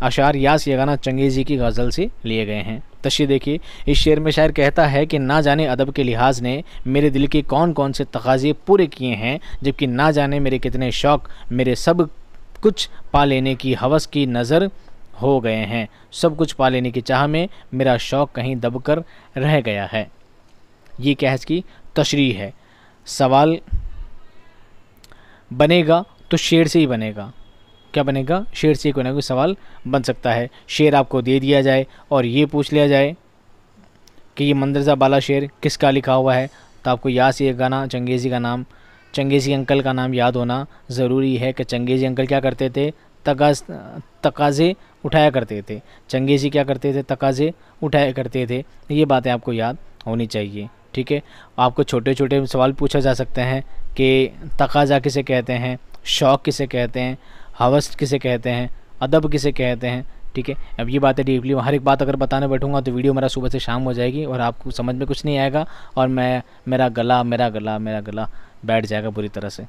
Speaker 1: अशार या ये गाना चंगेज़ी की गज़ल से लिए गए हैं तशी देखिए इस शेर में शायर कहता है कि ना जाने अदब के लिहाज ने मेरे दिल के कौन कौन से तकाजे पूरे किए हैं जबकि ना जाने मेरे कितने शौक़ मेरे सब कुछ पा लेने की हवस की नज़र हो गए हैं सब कुछ पा लेने की चाह में मेरा शौक़ कहीं दबकर रह गया है ये कहज की तशरी है सवाल बनेगा तो शेर से ही बनेगा क्या बनेगा शेर से कोई ना कोई सवाल बन सकता है शेर आपको दे दिया जाए और ये पूछ लिया जाए कि ये मंदरजा बाला शेर किसका लिखा हुआ है तो आपको याद से एक गाना चंगेज़ी का नाम चंगेज़ी अंकल का नाम याद होना ज़रूरी है कि चंगेज़ी अंकल क्या करते थे तकाज तकाज़े उठाया करते थे चंगेज़ी क्या करते थे तकाज़े उठाया करते थे ये बातें आपको याद होनी चाहिए ठीक है आपको छोटे छोटे सवाल पूछा जा सकते हैं कि तकाजा किसे कहते हैं शौक़ किसे कहते हैं हवस किसे कहते हैं अदब किसे कहते हैं ठीक है अब ये बातें डीपली हर एक बात अगर बताने बैठूंगा तो वीडियो मेरा सुबह से शाम हो जाएगी और आपको समझ में कुछ नहीं आएगा और मैं मेरा गला मेरा गला मेरा गला बैठ जाएगा बुरी तरह से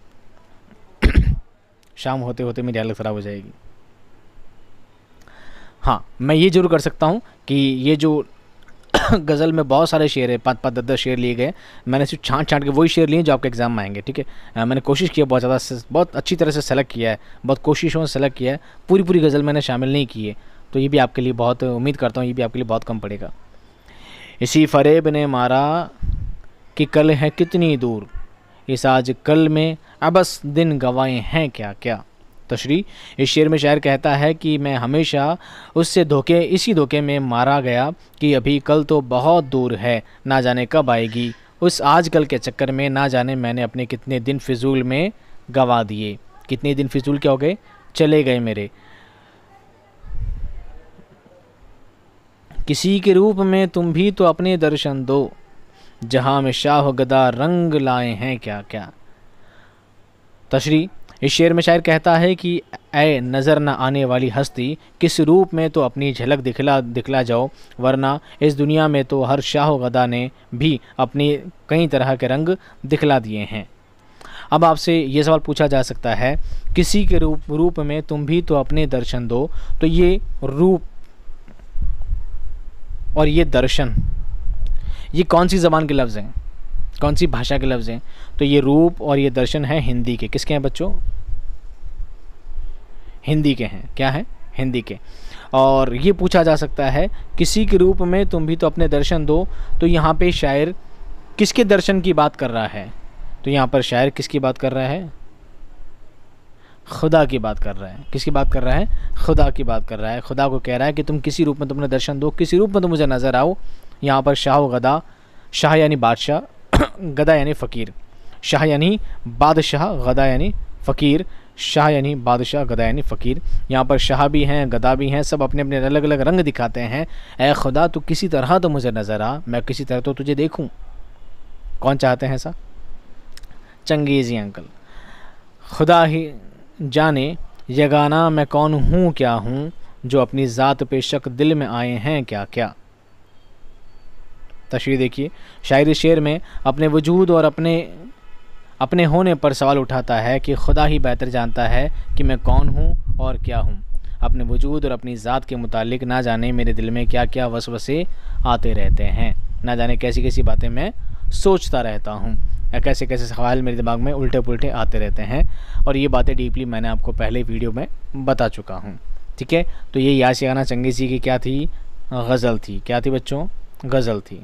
Speaker 1: शाम होते होते मेरी हालत ख़राब हो जाएगी हाँ मैं ये ज़रूर कर सकता हूँ कि ये जो [COUGHS] गज़ल में बहुत सारे शेर है पाँच पाँच दस दस शेर लिए गए मैंने सिर्फ छाँट छाँट के वही शेर लिए जो आपके एग्ज़ाम में आएंगे ठीक है मैंने कोशिश किया बहुत ज़्यादा बहुत अच्छी तरह से सेलेक्ट किया है बहुत कोशिशों से सेलेक्ट किया है पूरी पूरी गज़ल मैंने शामिल नहीं की है तो ये भी आपके लिए बहुत उम्मीद करता हूँ ये भी आपके लिए बहुत कम पड़ेगा इसी फरेब ने मारा कि कल है कितनी दूर इस आज कल में अबस दिन गवाएं हैं क्या क्या तशरी इस शेर में शायर कहता है कि मैं हमेशा उससे धोखे इसी धोखे में मारा गया कि अभी कल तो बहुत दूर है ना जाने कब आएगी उस आजकल के चक्कर में ना जाने मैंने अपने कितने दिन फिजूल में गवा दिए कितने दिन फिजूल क्या हो गए चले गए मेरे किसी के रूप में तुम भी तो अपने दर्शन दो जहां में शाह गदा रंग लाए हैं क्या क्या तशरी इस शेर में शायर कहता है कि ए नज़र न आने वाली हस्ती किस रूप में तो अपनी झलक दिखला दिखला जाओ वरना इस दुनिया में तो हर शाह गदा ने भी अपनी कई तरह के रंग दिखला दिए हैं अब आपसे ये सवाल पूछा जा सकता है किसी के रूप रूप में तुम भी तो अपने दर्शन दो तो ये रूप और ये दर्शन ये कौन सी ज़बान के लफ्ज़ हैं कौन सी भाषा के लफ्ज़ हैं तो ये रूप और ये दर्शन है हिंदी के किसके हैं बच्चों हिंदी के हैं क्या हैं हिंदी के और ये पूछा जा सकता है किसी के रूप में तुम भी तो अपने दर्शन दो तो यहाँ पे शायर किसके दर्शन की बात कर रहा है तो यहाँ पर शायर किसकी बात कर रहा है खुदा की बात कर रहा है किसकी बात कर रहा है खुदा की बात कर रहा है खुदा को कह रहा है कि तुम किसी रूप में तुमने दर्शन दो किसी रूप में तुम तो मुझे नज़र आओ यहाँ पर शाह गदा [CLEARS THROAT] शाह यानी बादशाह गदा यानी फ़कीर शाह यानी बादशाह गदा यानी फ़कीर शाह यानी बादशाह गदा यानी फ़कीर यहाँ पर शाह भी हैं गदा भी हैं सब अपने अपने अलग अलग रंग दिखाते हैं ए खुदा तो किसी तरह तो मुझे नज़र आ मैं किसी तरह तो तुझे देखूँ कौन चाहते हैं ऐसा चंगेज़ी अंकल खुदा ही जाने यगाना मैं कौन हूँ क्या हूँ जो अपनी ज़ात पे शक दिल में आए हैं क्या क्या तस्वीर देखिए शायरी शेर में अपने वजूद और अपने अपने होने पर सवाल उठाता है कि खुदा ही बेहतर जानता है कि मैं कौन हूँ और क्या हूँ अपने वजूद और अपनी ज़ात के मुतालिक ना जाने मेरे दिल में क्या क्या वसवसे आते रहते हैं ना जाने कैसी कैसी बातें मैं सोचता रहता हूँ या कैसे कैसे सवाल मेरे दिमाग में उल्टे पुलटे आते रहते हैं और ये बातें डीपली मैंने आपको पहले वीडियो में बता चुका हूँ ठीक है तो ये यासियाना चंगेज़ी की क्या थी गज़ल थी क्या थी बच्चों गज़ल थी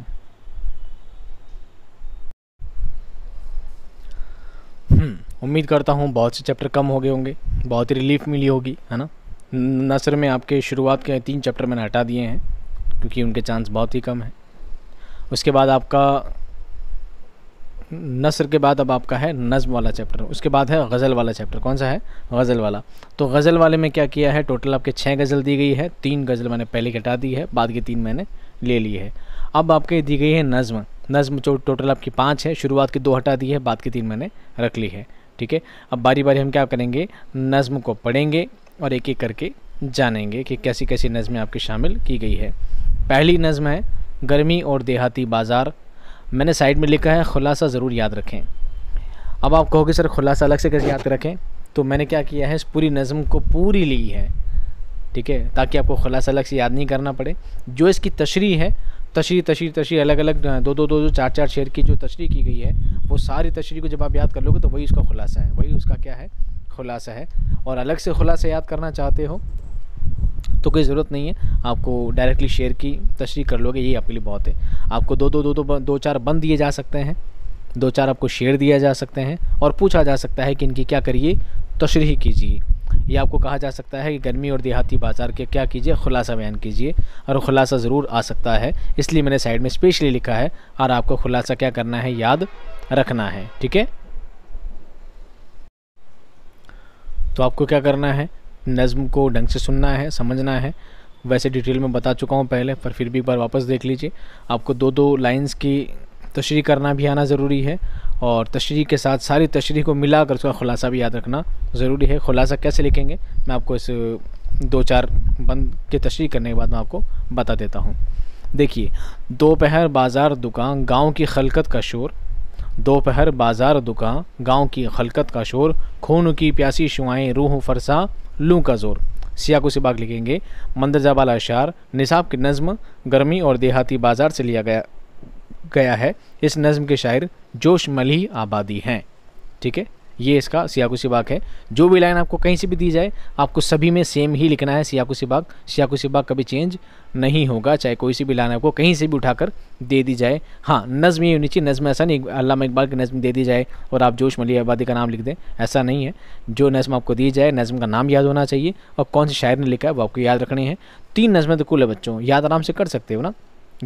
Speaker 1: हम्म, उम्मीद करता हूँ बहुत से चैप्टर कम हो गए होंगे बहुत ही रिलीफ मिली होगी है ना नसर में आपके शुरुआत के तीन चैप्टर मैंने हटा दिए हैं क्योंकि उनके चांस बहुत ही कम है उसके बाद आपका नसर के बाद अब आपका है नज़म वाला चैप्टर उसके बाद है गज़ल वाला चैप्टर कौन सा है गज़ल वाला तो गज़ल वाले में क्या किया है टोटल आपके छः गज़ल दी गई है तीन गज़ल मैंने पहले घटा दी है बाद की तीन मैंने ले ली है अब आपके दी गई है नज़म नज़म जो टोटल आपकी पाँच है शुरुआत की दो हटा दी है बाद की तीन मैंने रख ली है ठीक है अब बारी बारी हम क्या करेंगे नज़म को पढ़ेंगे और एक एक करके जानेंगे कि कैसी कैसी नज़में आपकी शामिल की गई है पहली नज़म है गर्मी और देहाती बाज़ार मैंने साइड में लिखा है खुलासा ज़रूर याद रखें अब आप कहोगे सर खुलासा अलग से कैसे याद रखें तो मैंने क्या किया है इस पूरी नज़म को पूरी ली है ठीक है ताकि आपको खुलासा अलग से याद नहीं करना पड़े जो इसकी तशरी है तशरी तशरी तशरी अलग अलग दो दो दो दो चार चार शेर की जो तशरी की गई है वो सारी तशरी को जब आप याद कर लोगे तो वही उसका खुलासा है वही उसका क्या है खुलासा है और अलग से खुलासा याद करना चाहते हो तो कोई ज़रूरत नहीं है आपको डायरेक्टली शेयर की तशरी कर लोगे यही आपके लिए बहुत है आपको दो दो दो दो दो चार बंद दिए जा सकते हैं दो चार आपको शेयर दिया जा सकते हैं और पूछा जा सकता है कि इनकी क्या करिए तशरी कीजिए ये आपको कहा जा सकता है कि गर्मी और देहाती बाज़ार के क्या कीजिए खुलासा बयान कीजिए और खुलासा ज़रूर आ सकता है इसलिए मैंने साइड में स्पेशली लिखा है और आपको खुलासा क्या करना है याद रखना है ठीक है तो आपको क्या करना है नज़म को ढंग से सुनना है समझना है वैसे डिटेल में बता चुका हूँ पहले पर फिर भी एक बार वापस देख लीजिए आपको दो दो लाइंस की तशरी करना भी आना ज़रूरी है और तशरी के साथ सारी तशरी को मिला कर उसका ख़ुलासा भी याद रखना ज़रूरी है ख़ुलासा कैसे लिखेंगे मैं आपको इस दो चार बंद के तशरी करने के बाद मैं आपको बता देता हूँ देखिए दोपहर बाज़ार दुकान गांव की खलकत का शोर दोपहर बाज़ार दुकान गांव की खलकत का शोर खून की प्यासी शुआएँ रूह फरसा लू का ज़ोर सिया को बाग लिखेंगे मंदरजा वाला अशार निसाब की नज़म गर्मी और देहाती बाज़ार से लिया गया गया है इस नज़म के शायर जोश मलही आबादी हैं ठीक है ये इसका सियाकु सिबाक है जो भी लाइन आपको कहीं से भी दी जाए आपको सभी में सेम ही लिखना है सियाकु सिबाक सियाकु सिबाक कभी चेंज नहीं होगा चाहे कोई सी भी लाइन आपको कहीं से भी उठाकर दे दी जाए हाँ नज़म ये नीचे नज़म ऐसा नहीं अल्लाह इकबाल की नज़म दे दी जाए और आप जोश मलिया आबादी का नाम लिख दें ऐसा नहीं है जो नज़म आपको दी जाए नज़म का नाम याद होना चाहिए और कौन से शायर ने लिखा है वो आपको याद रखने हैं तीन नज़में तो कुल है बच्चों याद आराम से कर सकते हो ना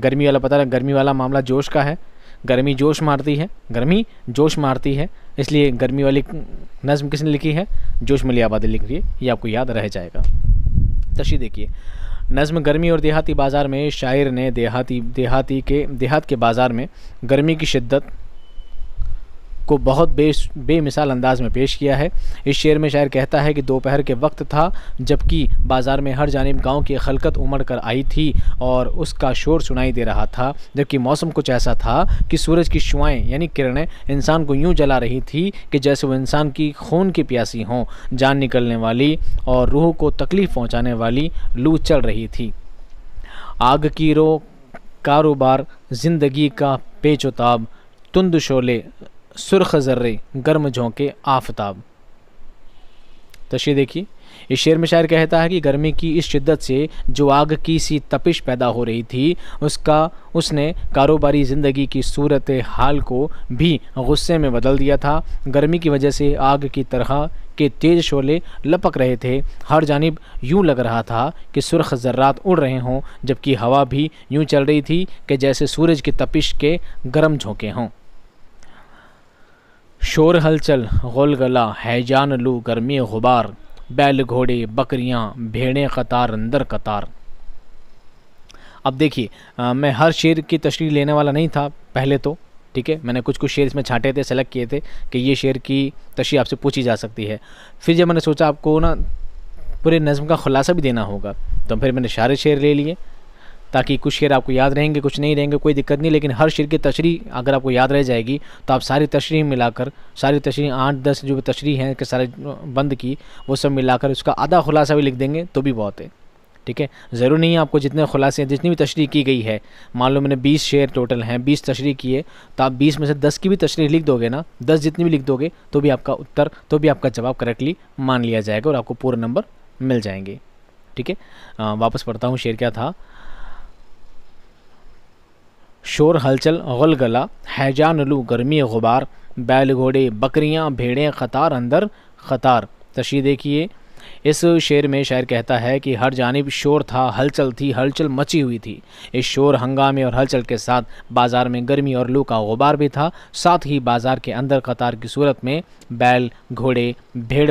Speaker 1: गर्मी वाला पता है गर्मी वाला मामला जोश का है गर्मी जोश मारती है गर्मी जोश मारती है इसलिए गर्मी वाली नज़म किसने लिखी है जोश मलियाबादी आबादी लिख रही है ये आपको याद रह जाएगा तशी देखिए नज़म गर्मी और देहाती बाज़ार में शायर ने देहाती देहाती के देहात के बाज़ार में गर्मी की शिद्दत को बहुत बे बेमिसाल अंदाज में पेश किया है इस शेर में शायर कहता है कि दोपहर के वक्त था जबकि बाज़ार में हर जानब गाँव की खलकत उमड़ कर आई थी और उसका शोर सुनाई दे रहा था जबकि मौसम कुछ ऐसा था कि सूरज की शुआएँ यानी किरणें इंसान को यूँ जला रही थी कि जैसे वो इंसान की खून की प्यासी हों जान निकलने वाली और रूह को तकलीफ़ पहुँचाने वाली लू चल रही थी आग की रो कारोबार ज़िंदगी का पेचोताब तुंद शोले सुरख जर्रे गर्म झोंके आफताब तशे देखिए इस शेर में शायर कहता है कि गर्मी की इस शिद्दत से जो आग की सी तपिश पैदा हो रही थी उसका उसने कारोबारी ज़िंदगी की सूरत हाल को भी गुस्से में बदल दिया था गर्मी की वजह से आग की तरह के तेज़ शोले लपक रहे थे हर जानब यूं लग रहा था कि सुर्ख जर्रात उड़ रहे हों जबकि हवा भी यूं चल रही थी कि जैसे सूरज की तपिश के गर्म झोंके हों शोर हलचल गला हैजान लू गर्मी गुबार बैल घोड़े बकरियां भेड़ें कतार अंदर कतार अब देखिए मैं हर शेर की तशरी लेने वाला नहीं था पहले तो ठीक है मैंने कुछ कुछ शेर इसमें छाटे थे सेलेक्ट किए थे कि ये शेर की तशरी आपसे पूछी जा सकती है फिर जब मैंने सोचा आपको ना पूरे नज़म का ख़ुलासा भी देना होगा तो फिर मैंने सारे शेर ले लिए ताकि कुछ शेर आपको याद रहेंगे कुछ नहीं रहेंगे कोई दिक्कत नहीं लेकिन हर शेर की तशरी अगर आपको याद रह जाएगी तो आप सारी तशरी मिलाकर सारी तशरी आठ दस जो भी तशरी हैं के सारे बंद की वो सब मिलाकर उसका आधा खुलासा भी लिख देंगे तो भी बहुत है ठीक है ज़रूर नहीं है आपको जितने खुलासे जितनी भी तशरी की गई है मान लो मैंने बीस शेर टोटल हैं बीस तशरी किए तो आप बीस में से दस की भी तशरी लिख दोगे ना दस जितनी भी लिख दोगे तो भी आपका उत्तर तो भी आपका जवाब करेक्टली मान लिया जाएगा और आपको पूरा नंबर मिल जाएंगे ठीक है वापस पढ़ता हूँ शेर क्या था शोर हलचल हैजान लू गर्मी गुबार बैल घोड़े बकरियाँ भेड़ें क़तार अंदर क़तार तशी देखिए इस शेर में शायर कहता है कि हर जानब शोर था हलचल थी हलचल मची हुई थी इस शोर हंगामे और हलचल के साथ बाज़ार में गर्मी और लू का गुबार भी था साथ ही बाज़ार के अंदर कतार की सूरत में बैल घोड़े भेड़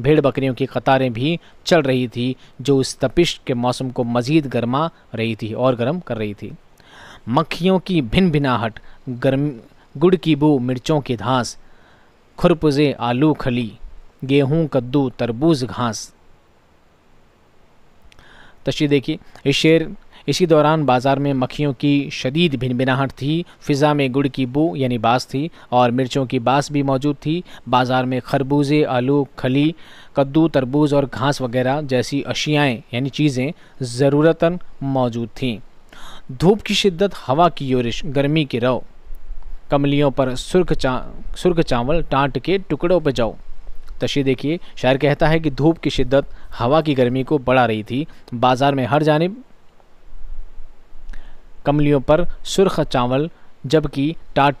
Speaker 1: भेड़ बकरियों की कतारें भी चल रही थी जो इस तपिश के मौसम को मज़ीद गर्मा रही थी और गर्म कर रही थी मक्खियों की भिन भिनाहट गर्म गुड़ की बू मिर्चों की धांस खुरपुजे आलू खली गेहूं कद्दू तरबूज घास तशी देखिए इस शेर इसी दौरान बाज़ार में मक्खियों की शदीद भिनभिनाहट थी फ़िज़ा में गुड़ की बू यानी बास थी और मिर्चों की बास भी मौजूद थी बाज़ार में खरबूजे आलू खली कद्दू तरबूज और घास वगैरह जैसी अशियाएँ यानी चीज़ें ज़रूरता मौजूद थीं धूप की शिद्दत हवा की योरिश गर्मी की रव कमलियों पर सुर्ख चा सुर्ख चावल टाँट के टुकड़ों पर जाओ तशी देखिए शायर कहता है कि धूप की शिद्दत हवा की गर्मी को बढ़ा रही थी बाजार में हर जानब कमलियों पर सुर्ख चावल जबकि टाट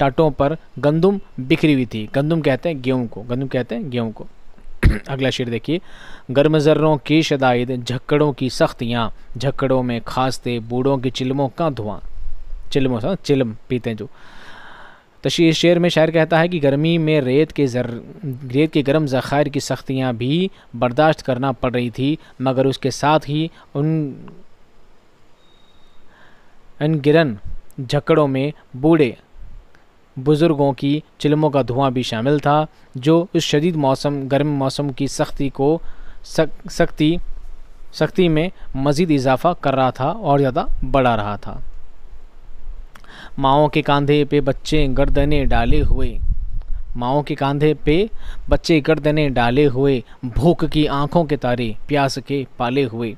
Speaker 1: टाटों पर गंदम बिखरी हुई थी गंदम कहते हैं गेहूं को गंदुम कहते हैं गेहूं को अगला शेर देखिए गर्म जर्रों की शदाइद झक्कड़ों की सख्तियाँ झक्कड़ों में खासते बूढ़ों की चिलमों का धुआं चिलमों से चिलम पीते हैं जो तो इस शेर में शायर कहता है कि गर्मी में रेत के जर रेत के गर्म ज़खायर की सख्तियाँ भी बर्दाश्त करना पड़ रही थी मगर उसके साथ ही उन अनगिरन झक्कड़ों में बूढ़े बुज़ुर्गों की चिलमों का धुआं भी शामिल था जो उस शदीद मौसम गर्म मौसम की सख्ती को सख्ती सख्ती में मज़ीद इजाफा कर रहा था और ज़्यादा बढ़ा रहा था माओ के कंधे पे बच्चे गर्दने डाले हुए माओ के कंधे पे बच्चे गर्दने डाले हुए भूख की आंखों के तारे प्यास के पाले हुए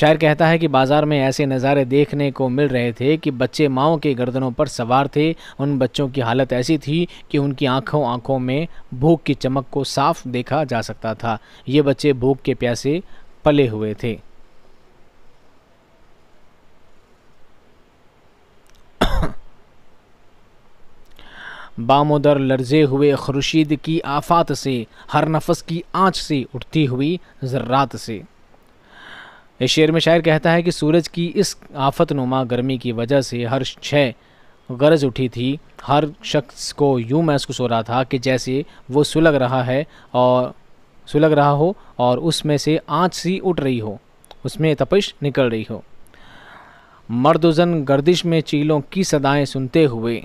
Speaker 1: शायर कहता है कि बाजार में ऐसे नज़ारे देखने को मिल रहे थे कि बच्चे माओ के गर्दनों पर सवार थे उन बच्चों की हालत ऐसी थी कि उनकी आंखों आंखों में भूख की चमक को साफ देखा जा सकता था ये बच्चे भूख के प्यासे पले हुए थे बामोदर लर्जे हुए खुर्शीद की आफात से हर नफस की आँच से उठती हुई जर्रात से इस शेर में शायर कहता है कि सूरज की इस आफत नुमा गर्मी की वजह से हर छः गरज उठी थी हर शख्स को यूँ महसूस हो रहा था कि जैसे वो सुलग रहा है और सुलग रहा हो और उसमें से आँच सी उठ रही हो उसमें तपिश निकल रही हो मर्द मर्दुजन गर्दिश में चीलों की सदाएं सुनते हुए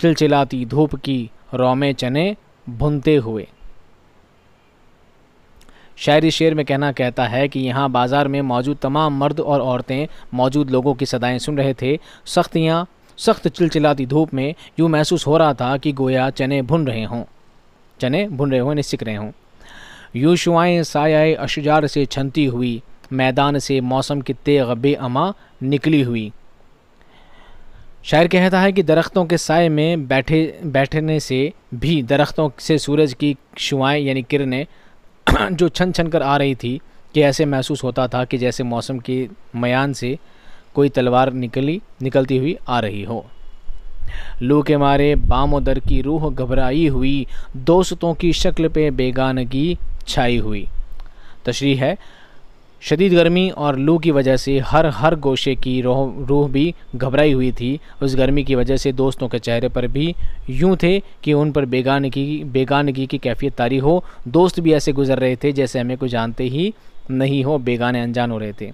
Speaker 1: चिलचिलाती धूप की रोमे चने भुनते हुए शायरी शेर में कहना कहता है कि यहाँ बाज़ार में मौजूद तमाम मर्द और औरतें मौजूद लोगों की सदाएं सुन रहे थे सख्तियाँ सख्त चिलचिलाती धूप में यूँ महसूस हो रहा था कि गोया चने भुन रहे हों चने भुन रहे हों सिक रहे हों यूँ शुआएँ सायाए अशजार से छनती हुई मैदान से मौसम के तेग बेअमा निकली हुई शायर कहता है कि दरख्तों के साय में बैठे बैठने से भी दरख्तों से सूरज की शुआएँ यानी किरणें जो छन छन कर आ रही थी कि ऐसे महसूस होता था कि जैसे मौसम के मयान से कोई तलवार निकली निकलती हुई आ रही हो लू के मारे बामोदर की रूह घबराई हुई दोस्तों की शक्ल पे बेगानगी छाई हुई तशरी है शदीद गर्मी और लू की वजह से हर हर गोशे की रोह रूह भी घबराई हुई थी उस गर्मी की वजह से दोस्तों के चेहरे पर भी यूं थे कि उन पर बेगानगी बेगानगी की कैफियत तारी हो दोस्त भी ऐसे गुजर रहे थे जैसे हमें कुछ जानते ही नहीं हो बेगाने अनजान हो रहे थे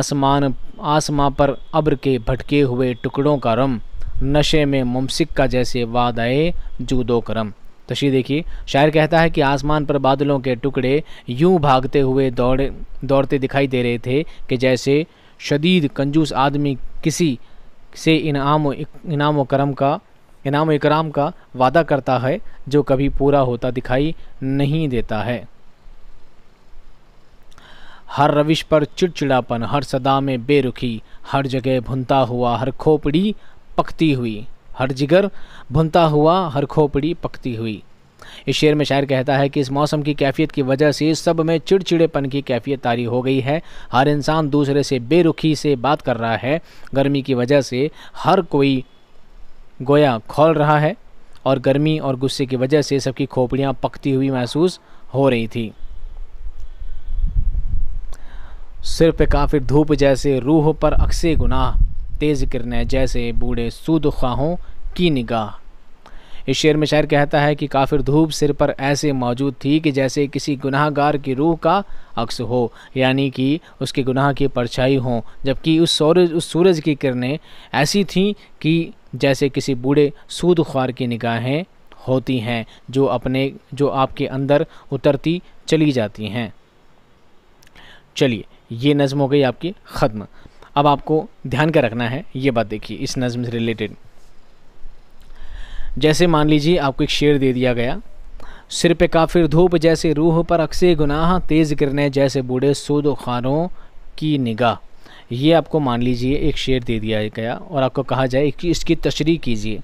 Speaker 1: आसमान आसमां पर अब्र के भटके हुए टुकड़ों का रम नशे में मुमसिक का जैसे वादाए जूदो करम कशी देखिए शायर कहता है कि आसमान पर बादलों के टुकड़े यूं भागते हुए दौड़े दौड़ते दिखाई दे रहे थे कि जैसे शदीद कंजूस आदमी किसी से इनाम इनाम करम का इनाम इकराम का वादा करता है जो कभी पूरा होता दिखाई नहीं देता है हर रविश पर चिड़चिड़ापन हर सदा में बेरुखी हर जगह भुनता हुआ हर खोपड़ी पकती हुई हर जिगर भुनता हुआ हर खोपड़ी पकती हुई इस शेर में शायर कहता है कि इस मौसम की कैफियत की वजह से सब में चिड़चिड़ेपन की कैफियत तारी हो गई है हर इंसान दूसरे से बेरुखी से बात कर रहा है गर्मी की वजह से हर कोई गोया खोल रहा है और गर्मी और गुस्से की वजह से सबकी खोपड़ियाँ पकती हुई महसूस हो रही थी सिर पे काफिर धूप जैसे रूह पर अक्से गुनाह तेज़ किरने जैसे बूढ़े सूद ख्वाहों की निगाह इस शेर में शायर कहता है कि काफिर धूप सिर पर ऐसे मौजूद थी कि जैसे किसी गुनाहगार की रूह का अक्स हो यानी कि उसके गुनाह की परछाई हो जबकि उस सूरज उस सूरज की किरणें ऐसी थीं कि जैसे किसी बूढ़े सूद ख्वार की निगाहें होती हैं जो अपने जो आपके अंदर उतरती चली जाती हैं चलिए ये नज़म हो गई आपकी ख़त्म अब आपको ध्यान का रखना है ये बात देखिए इस नज़म से रिलेटेड जैसे मान लीजिए आपको एक शेर दे दिया गया सिर पे काफिर धूप जैसे रूह पर अक्से गुनाह तेज़ गिरने जैसे बूढ़े सूद खानों की निगाह ये आपको मान लीजिए एक शेर दे दिया गया और आपको कहा जाए कि इसकी तशरी कीजिए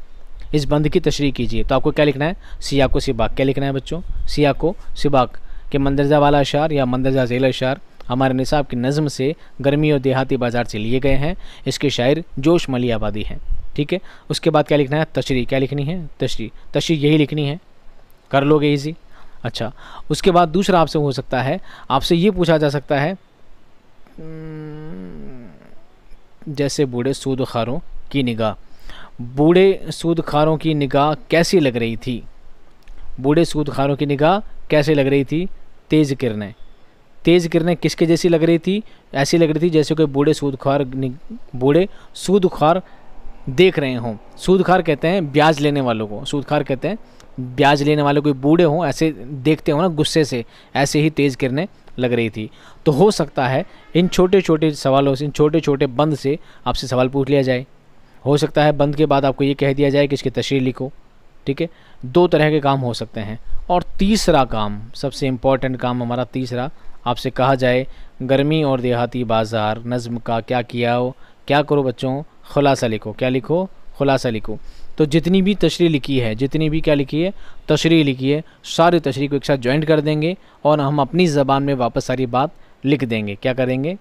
Speaker 1: इस बंद की तशरी कीजिए तो आपको क्या लिखना है सिया को सिबाक क्या लिखना है बच्चों सिया को सिबाक के मंदरजा वाला अशार या मंदरजा झेल अशार हमारे निसाब की नज़म से गर्मी और देहाती बाजार से लिए गए हैं इसके शायर जोश मली आबादी हैं ठीक है उसके बाद क्या लिखना है तशरी क्या लिखनी है तशरी तशरी यही लिखनी है कर लोगे इजी अच्छा उसके बाद दूसरा आपसे हो सकता है आपसे ये पूछा जा सकता है हम्म, जैसे बूढ़े सूद खारों की निगाह बूढ़े सूद खारों की निगाह कैसी लग रही थी बूढ़े सूद खारों की निगाह कैसे लग रही थी तेज़ किरणें तेज़ किरणें किसके जैसी लग रही थी ऐसी लग रही थी जैसे कोई बूढ़े सूदखार बूढ़े सूदखार देख रहे हों सूदखार कहते हैं ब्याज लेने वालों को सूदखार कहते हैं ब्याज लेने वाले कोई बूढ़े हों ऐसे देखते हो ना गुस्से से ऐसे ही तेज़ किरणें लग रही थी तो हो सकता है इन छोटे छोटे सवालों से इन छोटे छोटे बंद से आपसे सवाल पूछ लिया जाए हो सकता है बंद के बाद आपको ये कह दिया जाए कि इसकी तशरी लिखो ठीक है दो तरह के काम हो सकते हैं और तीसरा काम सबसे इम्पॉर्टेंट काम हमारा तीसरा आपसे कहा जाए गर्मी और देहाती बाज़ार नज़म का क्या किया हो क्या करो बच्चों खुलासा लिखो क्या लिखो खुलासा लिखो तो जितनी भी तशरी लिखी है जितनी भी क्या लिखी है तशरी लिखी है सारी तशरी को एक साथ ज्वाइंट कर देंगे और हम अपनी ज़बान में वापस सारी बात लिख देंगे क्या करेंगे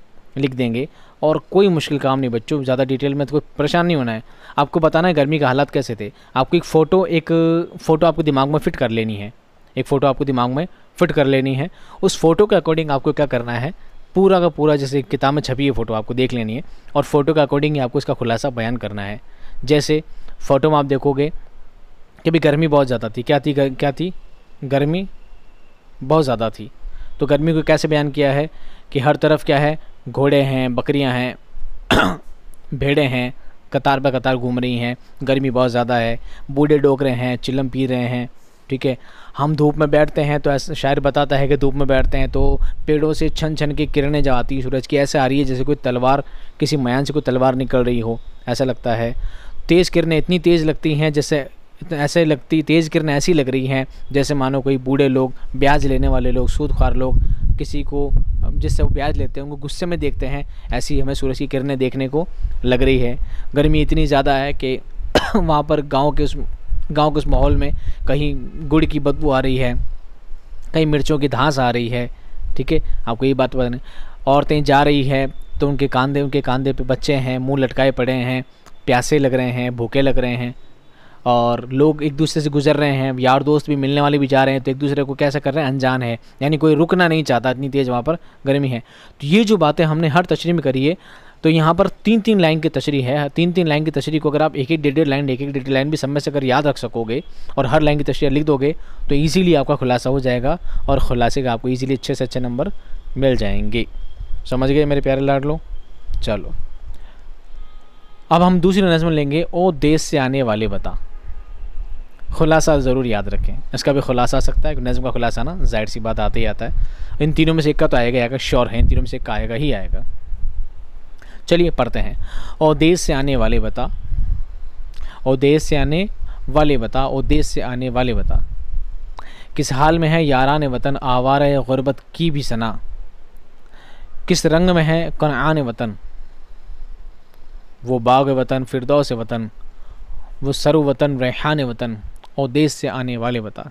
Speaker 1: लिख देंगे और कोई मुश्किल काम नहीं बच्चों ज़्यादा डिटेल में तो कोई परेशान नहीं होना है आपको बताना है गर्मी का हालात कैसे थे आपको एक फ़ोटो एक फ़ोटो आपको दिमाग में फ़िट कर लेनी है एक फ़ोटो आपको दिमाग में फिट कर लेनी है उस फ़ोटो के अकॉर्डिंग आपको क्या करना है पूरा का पूरा जैसे किताब में छपी है फ़ोटो आपको देख लेनी है और फ़ोटो के अकॉर्डिंग ही आपको इसका खुलासा बयान करना है जैसे फ़ोटो में आप देखोगे कभी गर्मी बहुत ज़्यादा थी क्या थी गर, क्या थी गर्मी बहुत ज़्यादा थी तो गर्मी को कैसे बयान किया है कि हर तरफ क्या है घोड़े हैं बकरियां हैं [COUGHS] भेड़े हैं कतार पर कतार घूम रही हैं गर्मी बहुत ज़्यादा है बूढ़े डोक रहे हैं चिलम पी रहे हैं ठीक है हम धूप में बैठते हैं तो ऐसा शायर बताता है कि धूप में बैठते हैं तो पेड़ों से छन छन की किरणें जो आती सूरज की ऐसे आ रही है जैसे कोई तलवार किसी मयान से कोई तलवार निकल रही हो ऐसा लगता है तेज़ किरणें इतनी तेज़ लगती हैं जैसे ऐसे लगती तेज़ किरणें ऐसी लग रही हैं जैसे मानो कोई बूढ़े लोग ब्याज लेने वाले लोग सूदखार लोग किसी को जिससे वो ब्याज लेते हैं उनको गुस्से में देखते हैं ऐसी हमें सूरज की किरणें देखने को लग रही है गर्मी इतनी ज़्यादा है कि [COUGHS] वहाँ पर गाँव के उस गांव के उस माहौल में कहीं गुड़ की बदबू आ रही है कहीं मिर्चों की धांस आ रही है ठीक है आपको ये बात बताने औरतें जा रही है तो उनके कांधे उनके कांधे पे बच्चे हैं मुंह लटकाए पड़े हैं प्यासे लग रहे हैं भूखे लग रहे हैं और लोग एक दूसरे से गुजर रहे हैं यार दोस्त भी मिलने वाले भी जा रहे हैं तो एक दूसरे को कैसे कर रहे हैं अनजान है यानी कोई रुकना नहीं चाहता इतनी तेज़ वहाँ पर गर्मी है तो ये जो बातें हमने हर तशरी में करी है तो यहाँ पर तीन तीन लाइन की तशरी है तीन तीन लाइन की तशरी को अगर आप एक एक डेढ़ डेढ़ लाइन एक एक डेढ़ लाइन भी समय से अगर याद रख सकोगे और हर लाइन की तशरी लिख दोगे तो ईज़िली आपका खुलासा हो जाएगा और ख़ुलासे का आपको ईज़ीली अच्छे से अच्छे नंबर मिल जाएंगे समझ गए मेरे प्यारे लाड लो चलो अब हम दूसरी नज़म लेंगे ओ देश से आने वाले बता खुलासा ज़रूर याद रखें इसका भी खुलासा आ सकता है नज़म का खुलासा ना जाहिर सी बात आते ही आता है इन तीनों में से एक का तो आएगा आएगा श्योर है इन तीनों में से एक का आएगा ही आएगा चलिए पढ़ते हैं और देश से आने वाले बता और देश से आने वाले बता और देश से आने वाले बता किस हाल में है यारान वतन आवार गुरबत की भी सना किस रंग में है आने वतन वो बाग वतन फिरदौस वतन वो सरो वतन रेहान वतन और देश से आने वाले बता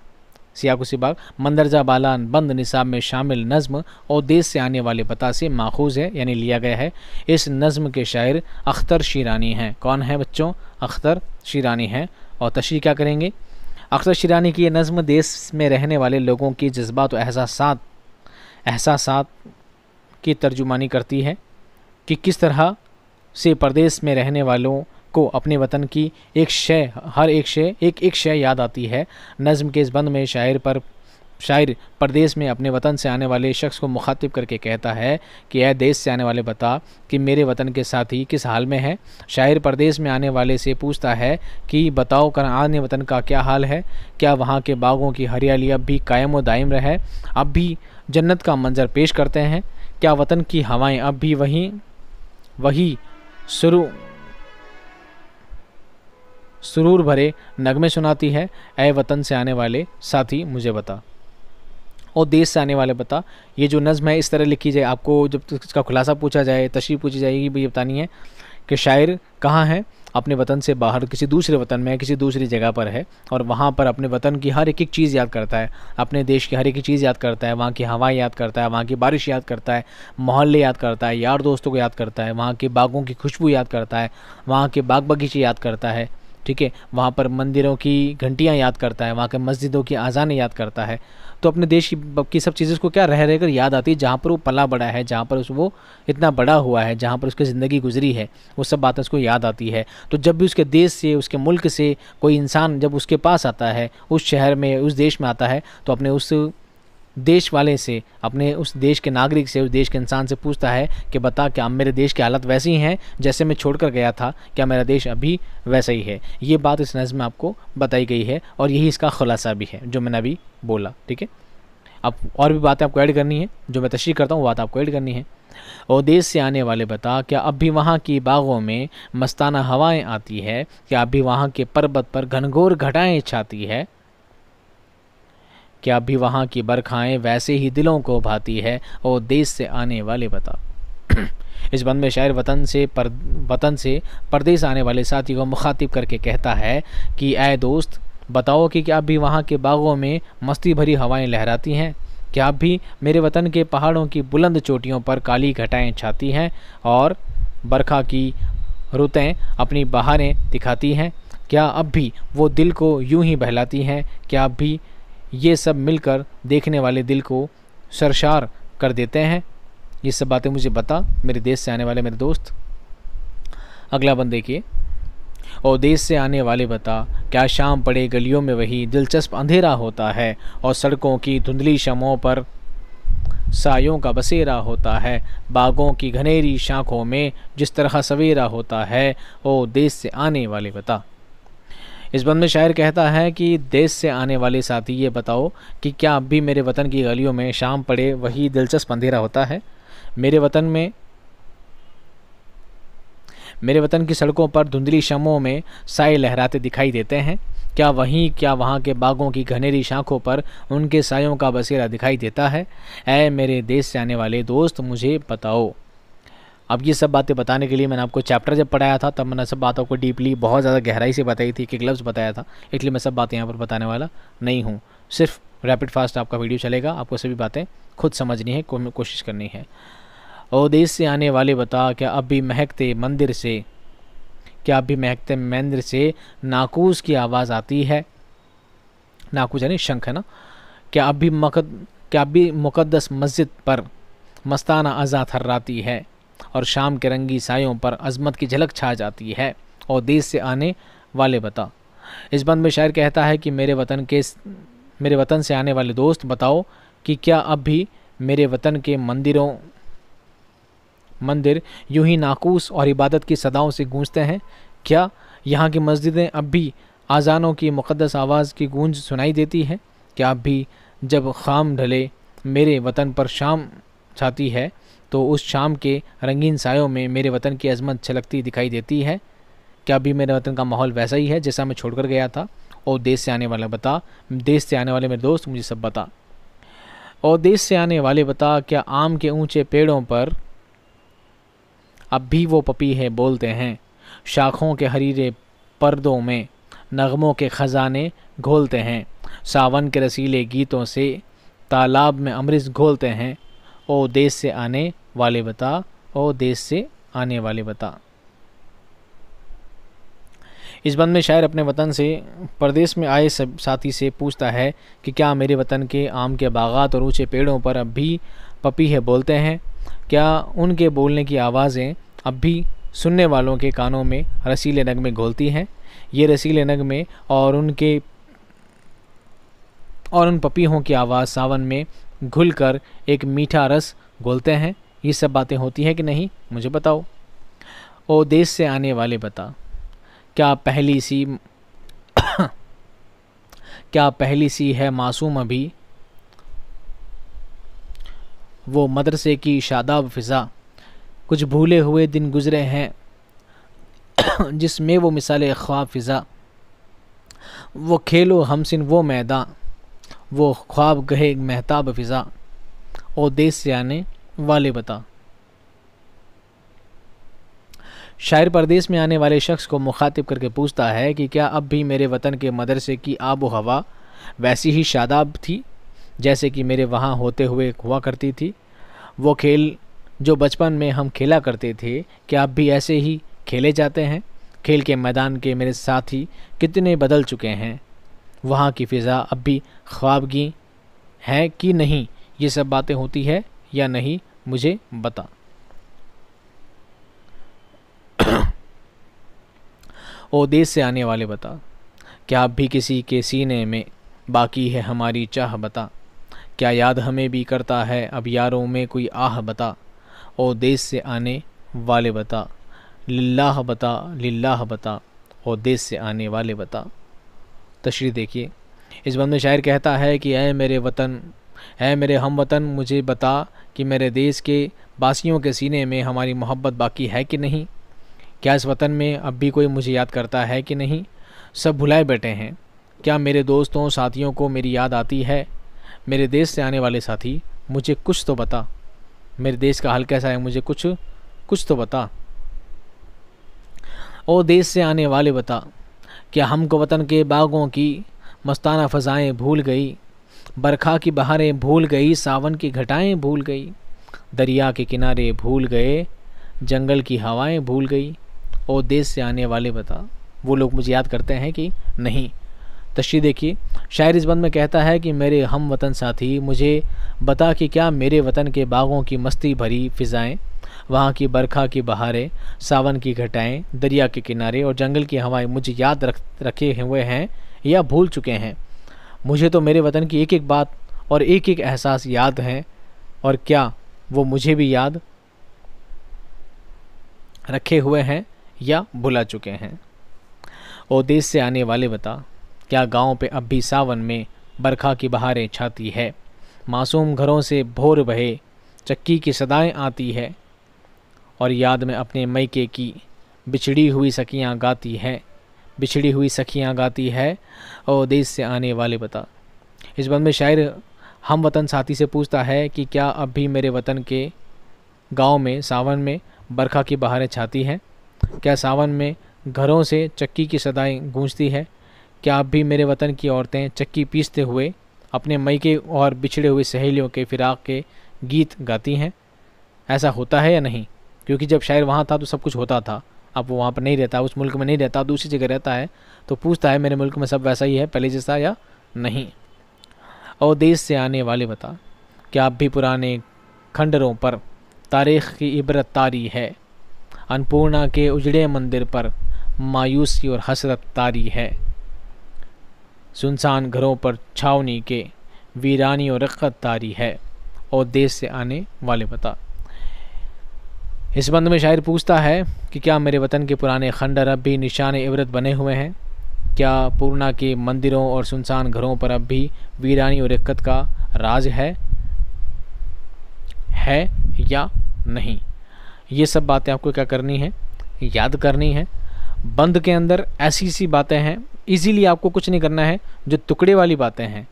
Speaker 1: बाग मंदरजा बालान बंद निसाब में शामिल नज्म और देश से आने वाले बतासे माखूज है यानी लिया गया है इस नज़म के शायर अख्तर शीरानी हैं कौन है बच्चों अख्तर शीरानी हैं और तशरी क्या करेंगे अख्तर शीरानी की ये नज़म देश में रहने वाले लोगों की जज्बात और एहसास एहसास की तर्जुमानी करती है कि किस तरह से प्रदेश में रहने वालों को अपने वतन की एक शय हर एक शय एक एक शय याद आती है नज़म के इस बंद में शायर पर शायर परदेश में अपने वतन से आने वाले शख्स को मुखातिब करके कहता है कि यह देश से आने वाले बता कि मेरे वतन के साथी किस हाल में है शायर परदेश में आने वाले से पूछता है कि बताओ कर आने वतन का क्या हाल है क्या वहाँ के बागों की हरियाली अब भी कायम व दायम रहे अब भी जन्नत का मंजर पेश करते हैं क्या वतन की हवाएं अब भी वहीं वही शुरू सुरूर भरे नगमे सुनाती है ए वतन से आने वाले साथी मुझे बता और देश से आने वाले बता ये जो नज़म है इस तरह लिखी जाए आपको जब इसका खुलासा पूछा जाए तशरी पूछी जाएगी भी ये बतानी है कि शायर कहाँ है अपने वतन से बाहर किसी दूसरे वतन में किसी दूसरी जगह पर है और वहाँ पर अपने वतन की हर एक एक चीज़ याद करता है अपने देश की हर एक चीज़ याद करता है वहाँ की हवाएं याद करता है वहाँ की बारिश याद करता है मोहल्ले याद करता है यार दोस्तों को याद करता है वहाँ के बागों की खुशबू याद करता है वहाँ के बाग बगीचे याद करता है ठीक है वहाँ पर मंदिरों की घंटियाँ याद करता है वहाँ के मस्जिदों की आज़ाने याद करता है तो अपने देश की, की सब चीज़ें उसको क्या रह रह कर याद आती है जहाँ पर वो पला बड़ा है जहाँ पर उस वो इतना बड़ा हुआ है जहाँ पर उसकी ज़िंदगी गुजरी है वो सब बातें उसको याद आती है तो जब भी उसके देश से उसके मुल्क से कोई इंसान जब उसके पास आता है उस शहर में उस देश में आता है तो अपने उस देश वाले से अपने उस देश के नागरिक से उस देश के इंसान से पूछता है कि बता क्या मेरे देश की हालत वैसी ही हैं जैसे मैं छोड़ कर गया था क्या मेरा देश अभी वैसा ही है ये बात इस नज़म में आपको बताई गई है और यही इसका खुलासा भी है जो मैंने अभी बोला ठीक है अब और भी बातें आपको ऐड करनी है जो मैं तशरी करता हूँ बात आपको ऐड करनी है और देश से आने वाले बता क्या अब भी वहाँ की बागों में मस्ताना हवाएं आती है क्या अभी वहाँ के पर्वत पर घनघोर घटाएँ छाती है कि अब भी वहाँ की बरखाएँ वैसे ही दिलों को भाती है और देश से आने वाले बता [CLEARS THROAT] इस बंद में शायर वतन से पर वतन से परदेश आने वाले साथी को मुखातिब करके कहता है कि ए दोस्त बताओ कि क्या भी वहाँ के बागों में मस्ती भरी हवाएं लहराती हैं क्या अब भी मेरे वतन के पहाड़ों की बुलंद चोटियों पर काली घटाएँ छाती हैं और बरखा की रुतें अपनी बहारें दिखाती हैं क्या अब भी वो दिल को यूं ही बहलाती हैं क्या अब भी ये सब मिलकर देखने वाले दिल को सरशार कर देते हैं ये सब बातें मुझे बता मेरे देश से आने वाले मेरे दोस्त अगला बंद देखिए और देश से आने वाले बता क्या शाम पड़े गलियों में वही दिलचस्प अंधेरा होता है और सड़कों की धुंधली शमों पर सायों का बसेरा होता है बागों की घनेरी शाखों में जिस तरह सवेरा होता है ओ देश से आने वाले बता इस बंद में शायर कहता है कि देश से आने वाले साथी ये बताओ कि क्या अब भी मेरे वतन की गलियों में शाम पड़े वही दिलचस्प अंधेरा होता है मेरे वतन में मेरे वतन की सड़कों पर धुंधली शमों में साए लहराते दिखाई देते हैं क्या वहीं क्या वहाँ के बागों की घनेरी शाखों पर उनके सायों का बसेरा दिखाई देता है ऐ मेरे देश से आने वाले दोस्त मुझे बताओ अब ये सब बातें बताने के लिए मैंने आपको चैप्टर जब पढ़ाया था तब मैंने सब बातों को डीपली बहुत ज़्यादा गहराई से बताई थी कि ग्लव्स बताया था इसलिए मैं सब बातें यहाँ पर बताने वाला नहीं हूँ सिर्फ रैपिड फास्ट आपका वीडियो चलेगा आपको सभी बातें खुद समझनी है कोशिश करनी है और देश से आने वाले बता क्या अब भी महकते मंदिर से क्या अब भी महकते मंदिर से नाकूस की आवाज़ आती है नाकूस यानी शंख है ना क्या अब भी मकद क्या अब भी मुकदस मस्जिद पर मस्ताना अजा थर्राती है और शाम के रंगी सायों पर अजमत की झलक छा जाती है और देश से आने वाले बता इस बंद में शायर कहता है कि मेरे वतन के मेरे वतन से आने वाले दोस्त बताओ कि क्या अब भी मेरे वतन के मंदिरों मंदिर यूं ही नाकूस और इबादत की सदाओं से गूंजते हैं क्या यहाँ की मस्जिदें अब भी आज़ानों की मुक़दस आवाज़ की गूंज सुनाई देती है क्या अब भी जब खाम ढले मेरे वतन पर शाम छाती है तो उस शाम के रंगीन सायों में मेरे वतन की अजमत छलकती दिखाई देती है क्या अभी मेरे वतन का माहौल वैसा ही है जैसा मैं छोड़कर गया था और देश से आने वाला बता देश से आने वाले मेरे दोस्त मुझे सब बता और देश से आने वाले बता क्या आम के ऊंचे पेड़ों पर अब भी वो पपी है बोलते हैं शाखों के हरीरे पर्दों में नगमों के ख़जाने घोलते हैं सावन के रसीले गीतों से तालाब में अमृत घोलते हैं ओ देश से आने वाले बता ओ देश से आने वाले बता इस बंद में शायर अपने वतन से प्रदेश में आए सब साथी से पूछता है कि क्या मेरे वतन के आम के बागात और ऊंचे पेड़ों पर अब भी पपी है बोलते हैं क्या उनके बोलने की आवाज़ें अब भी सुनने वालों के कानों में रसीले नगमे घोलती हैं ये रसीले नगमे और उनके और उन पपीहों की आवाज़ सावन में घुलकर एक मीठा रस घोलते हैं ये सब बातें होती हैं कि नहीं मुझे बताओ ओ देश से आने वाले बता क्या पहली सी [COUGHS] क्या पहली सी है मासूम अभी वो मदरसे की शादाब फिज़ा कुछ भूले हुए दिन गुजरे हैं जिसमें वो मिसाल ख्वाब फिज़ा वो खेलो हमसिन वो मैदान वो ख्वाब गहे महताब फिज़ा और देश से आने वाले बता शायर परदेश में आने वाले शख्स को मुखातिब करके पूछता है कि क्या अब भी मेरे वतन के मदरसे की आबो हवा वैसी ही शादाब थी जैसे कि मेरे वहाँ होते हुए हुआ करती थी वो खेल जो बचपन में हम खेला करते थे क्या अब भी ऐसे ही खेले जाते हैं खेल के मैदान के मेरे साथी कितने बदल चुके हैं वहाँ की फ़िज़ा अब भी ख्वाबगी है कि नहीं ये सब बातें होती है या नहीं मुझे बता [COUGHS] ओ देश से आने वाले बता क्या अब भी किसी के सीने में बाकी है हमारी चाह बता क्या याद हमें भी करता है अब यारों में कोई आह बता ओ देश से आने वाले बता लिल्लाह बता लिल्लाह बता ओ देश से आने वाले बता तशरी देखिए इस बंद में शायर कहता है कि अः मेरे वतन है मेरे हम वतन मुझे बता कि मेरे देश के बासियों के सीने में हमारी मोहब्बत बाकी है कि नहीं क्या इस वतन में अब भी कोई मुझे याद करता है कि नहीं सब भुलाए बैठे हैं क्या मेरे दोस्तों साथियों को मेरी याद आती है मेरे देश से आने वाले साथी मुझे कुछ तो बता मेरे देश का हाल कैसा है मुझे कुछ कुछ तो बता ओ देश से आने वाले बता क्या हमको वतन के बागों की मस्ताना फ़जाएँ भूल गई बरखा की बहारें भूल गई सावन की घटाएँ भूल गई दरिया के किनारे भूल गए जंगल की हवाएं भूल गई और देश से आने वाले बता वो लोग मुझे याद करते हैं कि नहीं तशरी देखिए शायर इस बंद में कहता है कि मेरे हम वतन साथी मुझे बता कि क्या मेरे वतन के बागों की मस्ती भरी फ़िज़ाएँ वहाँ की बरखा की बहारें सावन की घटाएँ दरिया के किनारे और जंगल की हवाएं मुझे याद रख रखे हुए हैं या भूल चुके हैं मुझे तो मेरे वतन की एक एक बात और एक एक एहसास याद हैं और क्या वो मुझे भी याद रखे हुए हैं या भुला चुके हैं ओ देश से आने वाले बता क्या गांव पे अब भी सावन में बरखा की बहारें छाती है मासूम घरों से भोर बहे चक्की की सदाएं आती है और याद में अपने मैके की बिछड़ी हुई सखियाँ गाती है बिछड़ी हुई सखियाँ गाती है और देश से आने वाले बता इस बंद में शायर हम वतन साथी से पूछता है कि क्या अब भी मेरे वतन के गांव में सावन में बरखा की बहारें छाती हैं क्या सावन में घरों से चक्की की सदाएं गूंजती है क्या अब भी मेरे वतन की औरतें चक्की पीसते हुए अपने मई के और बिछड़े हुए सहेलियों के फिराक के गीत गाती हैं ऐसा होता है या नहीं क्योंकि जब शायर वहाँ था तो सब कुछ होता था अब वो वहाँ पर नहीं रहता उस मुल्क में नहीं रहता दूसरी जगह रहता है तो पूछता है मेरे मुल्क में सब वैसा ही है पहले जैसा या नहीं और देश से आने वाले बता कि आप भी पुराने खंडरों पर तारीख की इबरत तारी है अन्नपूर्णा के उजड़े मंदिर पर मायूसी और हसरत तारी है सुनसान घरों पर छावनी के वीरानी और रक्कत तारी है और देश से आने वाले बता इस बंद में शायर पूछता है कि क्या मेरे वतन के पुराने खंडर अब भी निशान इवरत बने हुए हैं क्या पूर्णा के मंदिरों और सुनसान घरों पर अब भी वीरानी और इक्कत का राज है है या नहीं ये सब बातें आपको क्या करनी है याद करनी है बंद के अंदर ऐसी सी बातें हैं इजीली आपको कुछ नहीं करना है जो टुकड़े वाली बातें हैं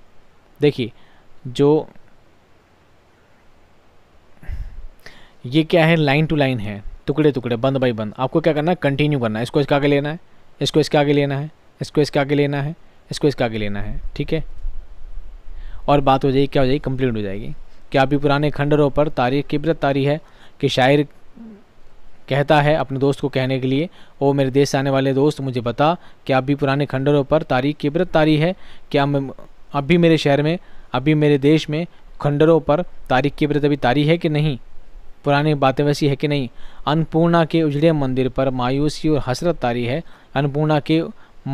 Speaker 1: देखिए जो ये क्या है लाइन टू लाइन है टुकड़े टुकड़े बंद बाई बंद आपको क्या करना है कंटिन्यू करना है इसको इसके आगे लेना है इसको इसके आगे लेना है इसको इसके आगे लेना है इसको इसके आगे लेना है ठीक है और बात हो जाएगी क्या हो जाएगी कंप्लीट हो जाएगी कि आप भी पुराने खंडरों पर तारीख किबरत तारी है कि शायर कहता है अपने दोस्त को कहने के लिए ओ मेरे देश से आने वाले दोस्त मुझे बता कि आप भी पुराने खंडरों पर तारीख किबरत तारी है क्या अभी अब भी मेरे शहर में अभी मेरे देश में खंडरों पर तारीख किबरत अभी तारी है कि नहीं पुरानी बातें वैसी है कि नहीं अन्नपूर्णा के उजड़े मंदिर पर मायूसी और हसरत तारी है अन्नपूर्णा के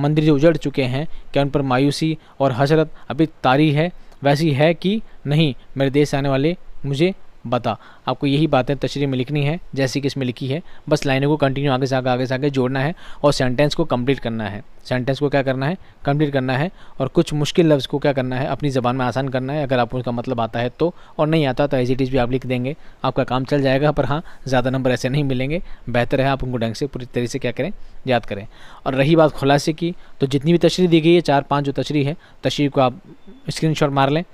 Speaker 1: मंदिर जो उजड़ चुके हैं क्या उन पर मायूसी और हसरत अभी तारी है वैसी है कि नहीं मेरे देश आने वाले मुझे बता आपको यही बातें तशरी में लिखनी है जैसी कि इसमें लिखी है बस लाइनों को कंटिन्यू आगे से आगे आगे से आगे जोड़ना है और सेंटेंस को कंप्लीट करना है सेंटेंस को क्या करना है कंप्लीट करना है और कुछ मुश्किल लफ्ज़ को क्या करना है अपनी ज़बान में आसान करना है अगर आपको उसका मतलब आता है तो और नहीं आता तो एज इट इज़ भी आप लिख देंगे आपका काम चल जाएगा पर हाँ ज़्यादा नंबर ऐसे नहीं मिलेंगे बेहतर है आप उनको ढंग से पूरी तरीके से क्या करें याद करें और रही बात खुलासे की तो जितनी भी तशरी दी गई है चार पाँच जो तशरी है तशरी को आप स्क्रीन मार लें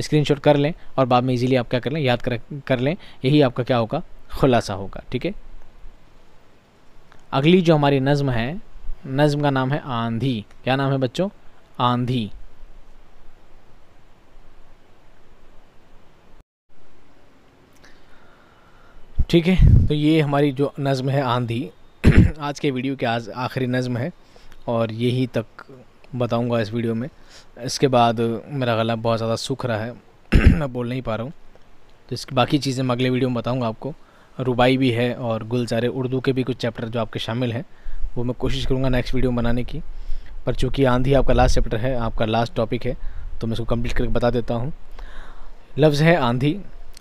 Speaker 1: स्क्रीनशॉट कर लें और बाद में इजीली आप क्या कर लें याद कर कर लें यही आपका क्या होगा खुलासा होगा ठीक है अगली जो हमारी नज़म है नज़म का नाम है आंधी क्या नाम है बच्चों आंधी ठीक है तो ये हमारी जो नज़म है आंधी [CLEARS THROAT] आज के वीडियो के आज आखिरी नज़म है और यही तक बताऊंगा इस वीडियो में इसके बाद मेरा गला बहुत ज़्यादा सूख रहा है [CLEARS THROAT] मैं बोल नहीं पा रहा हूँ तो इसकी बाकी चीज़ें मैं अगले वीडियो में बताऊँगा आपको रुबाई भी है और गुलजारे उर्दू के भी कुछ चैप्टर जो आपके शामिल हैं वो मैं कोशिश करूँगा नेक्स्ट वीडियो बनाने की पर चूँकि आंधी आपका लास्ट चैप्टर है आपका लास्ट टॉपिक है तो मैं इसको कंप्लीट करके बता देता हूँ लफ्ज़ है आंधी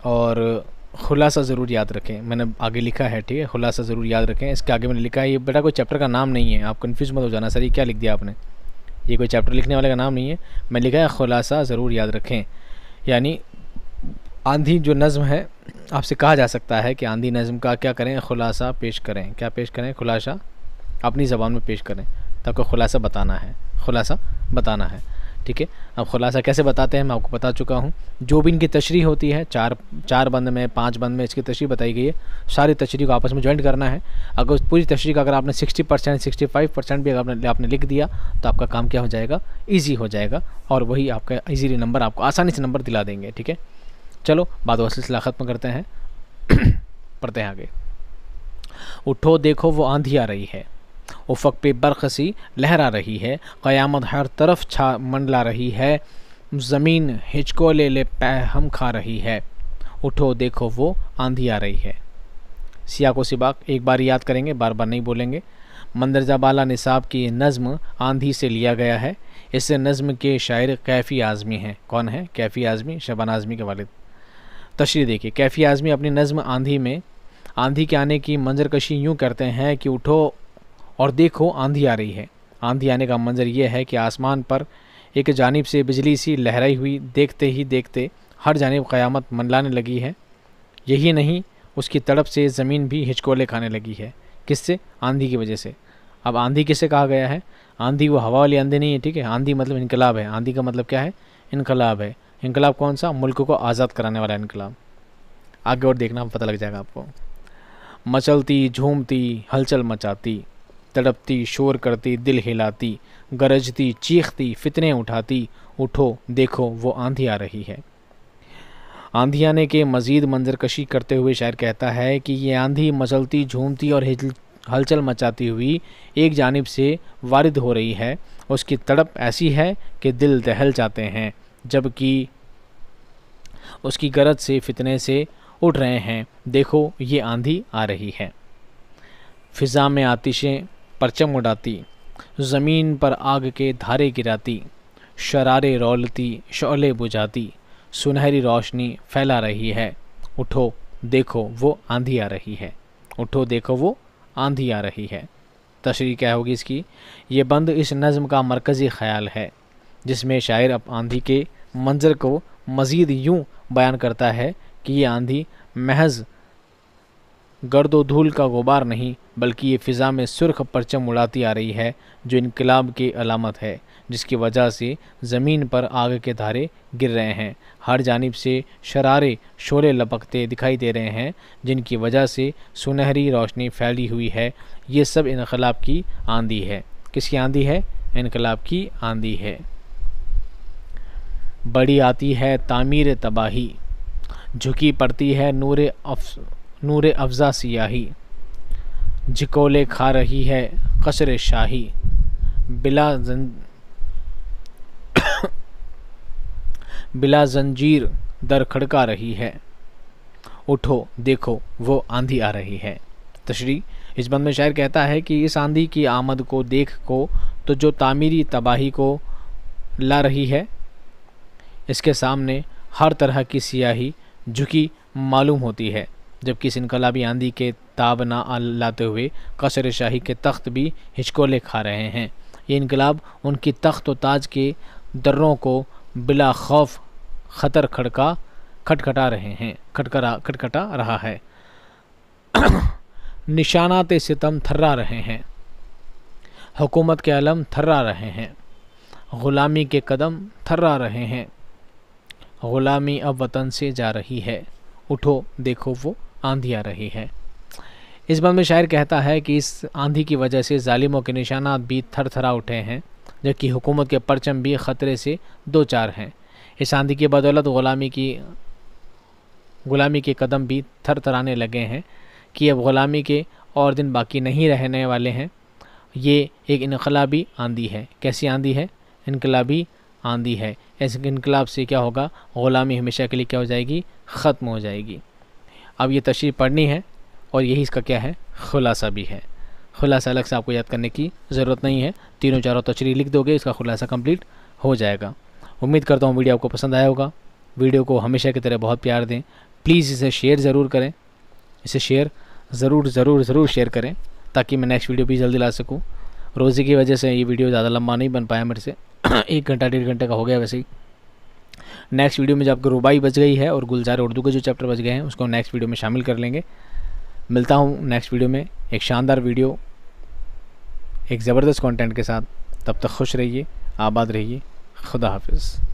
Speaker 1: और खुलासा ज़रूर याद रखें मैंने आगे लिखा है ठीक है खुलासा ज़रूर याद रखें इसके आगे मैंने लिखा है ये बेटा कोई चैप्टर का नाम नहीं है आप कन्फ्यूज़ मत हो जाना सर ये क्या लिख दिया आपने ये कोई चैप्टर लिखने वाले का नाम नहीं है मैं लिखा है ख़ुलासा ज़रूर याद रखें यानी आंधी जो नज़म है आपसे कहा जा सकता है कि आंधी नज़म का क्या करें खुलासा पेश करें क्या पेश करें खुलासा अपनी ज़बान में पेश करें तो आपको खुलासा बताना है खुलासा बताना है ठीक है अब ख़ुलासा कैसे बताते हैं मैं आपको बता चुका हूँ जो भी इनकी तशरी होती है चार चार बंद में पाँच बंद में इसकी तशरी बताई गई है सारी तशरी को आपस में ज्वाइंट करना है अगर उस पूरी तशरी का अगर आपने sixty percent sixty five percent भी अगर आपने आपने लिख दिया तो आपका काम क्या हो जाएगा ईजी हो जाएगा और वही आपका ईजीली नंबर आपको आसानी से नंबर दिला देंगे ठीक है चलो बाद सिलसिला ख़त्म करते हैं [CLEARS THROAT] पढ़ते हैं आगे उठो देखो वो आंधी आ रही है उफक पे बरखसी लहरा रही है क़यामत हर तरफ छा मंडला रही है ज़मीन हिचकोले ले हम खा रही है उठो देखो वो आंधी आ रही है सिया को सिबाक एक बार याद करेंगे बार बार नहीं बोलेंगे मंदरजा बाला निसाब की नज़म आंधी से लिया गया है इस नज़म के शायर कैफ़ी आज़मी हैं कौन है कैफ़ी आज़मी शबान आज़मी के वालिद तशरी देखिए कैफ़ी आज़मी अपनी नज़म आंधी में आंधी के आने की मंजरकशी यूँ करते हैं कि उठो और देखो आंधी आ रही है आंधी आने का मंजर यह है कि आसमान पर एक जानब से बिजली सी लहराई हुई देखते ही देखते हर जानब क़यामत मनलाने लगी है यही नहीं उसकी तड़प से ज़मीन भी हिचकोले खाने लगी है किससे आंधी की वजह से अब आंधी किसे कहा गया है आंधी वो हवा वाली आंधी नहीं है ठीक है आंधी मतलब इनकलाब है आंधी का मतलब क्या है इनकलाब है इनकलाब कौन सा मुल्क को आज़ाद कराने वाला इनकलाब आगे और देखना पता लग जाएगा आपको मचलती झूमती हलचल मचाती तड़पती शोर करती दिल हिलाती गरजती चीखती फितने उठाती उठो देखो वो आंधी आ रही है आंधी आने के मज़ीद मंजरकशी करते हुए शायर कहता है कि ये आंधी मचलती झूमती और हलचल मचाती हुई एक जानब से वारिद हो रही है उसकी तड़प ऐसी है कि दिल दहल जाते हैं जबकि उसकी गरज से फितने से उठ रहे हैं देखो ये आंधी आ रही है फिज़ा में आतिशें परचम उड़ाती ज़मीन पर आग के धारे गिराती शरारे रौलती शोले बुझाती सुनहरी रोशनी फैला रही है उठो देखो वो आंधी आ रही है उठो देखो वो आंधी आ रही है तशरी क्या होगी इसकी ये बंद इस नज़म का मरकज़ी ख्याल है जिसमें शायर अब आंधी के मंजर को मज़ीद यूँ बयान करता है कि ये आंधी महज गर्द धूल का गुबार नहीं बल्कि ये फ़िज़ा में सुर्ख परचम उड़ाती आ रही है जो इनकलाब की अलामत है जिसकी वजह से ज़मीन पर आग के धारे गिर रहे हैं हर जानब से शरारे शोले लपकते दिखाई दे रहे हैं जिनकी वजह से सुनहरी रोशनी फैली हुई है ये सब इनकलाब की आंधी है किसकी आंधी है इनकलाब की आंधी है बड़ी आती है तामीर तबाही झुकी पड़ती है नूर अफ नूर अफज़ा सियाही जिकोले खा रही है कसर शाही बिला जन बिला जंजीर दर खड़का रही है उठो देखो वो आंधी आ रही है तशरी इस बंद में शायर कहता है कि इस आंधी की आमद को देख को तो जो तामीरी तबाही को ला रही है इसके सामने हर तरह की सियाही झुकी मालूम होती है जबकि इस इनकलाबी आंधी के ताब ना लाते हुए कसर शाही के तख्त भी हिचकोले खा रहे हैं ये इनकलाब उनकी तख्त व ताज के दर्रों को बिला खौफ खतर खड़का खटखटा रहे हैं खटखरा खटखटा रहा है [COUGHS] निशानात सितम थर्रा रहे हैं हुकूमत के अलम थर्रा रहे हैं ग़ुलामी के कदम थर्रा रहे हैं ग़ुलामी अब वतन से जा रही है उठो देखो वो आंधी आ रही है इस बंद में शायर कहता है कि इस आंधी की वजह से ालिमों के निशाना भी थर थरा उठे हैं जबकि हुकूमत के परचम भी ख़तरे से दो चार हैं इस आंधी की बदौलत ग़ुलामी की ग़ुलामी के कदम भी थर थराने लगे हैं कि अब ग़ुलामी के और दिन बाकी नहीं रहने वाले हैं ये एक इनकलाबी आंधी है कैसी आंधी है इनकलाबी आंधी है इस इनकलाब से क्या होगा ग़ुलामी हमेशा के लिए क्या हो जाएगी ख़त्म हो जाएगी अब ये तशरी पढ़नी है और यही इसका क्या है ख़ुलासा भी है ख़ुलासा अलग से आपको याद करने की ज़रूरत नहीं है तीनों चारों तशरी लिख दोगे इसका ख़ुलासा कम्प्लीट हो जाएगा उम्मीद करता हूँ वीडियो आपको पसंद आया होगा वीडियो को हमेशा की तरह बहुत प्यार दें प्लीज़ इसे शेयर ज़रूर करें इसे शेयर ज़रूर ज़रूर ज़रूर शेयर करें ताकि मैं नेक्स्ट वीडियो भी जल्दी ला सकूँ रोज़ी की वजह से ये वीडियो ज़्यादा लंबा नहीं बन पाया मेरे से [CLEARS THROAT] एक घंटा डेढ़ घंटे का हो गया वैसे ही नेक्स्ट वीडियो में जब आपको रुबाई बच गई है और गुलजार उर्दू के जो चैप्टर बच गए हैं उसको नेक्स्ट वीडियो में शामिल कर लेंगे मिलता हूँ नेक्स्ट वीडियो में एक शानदार वीडियो एक ज़बरदस्त कॉन्टेंट के साथ तब तक खुश रहिए आबाद रहिए खुदा हाफिज़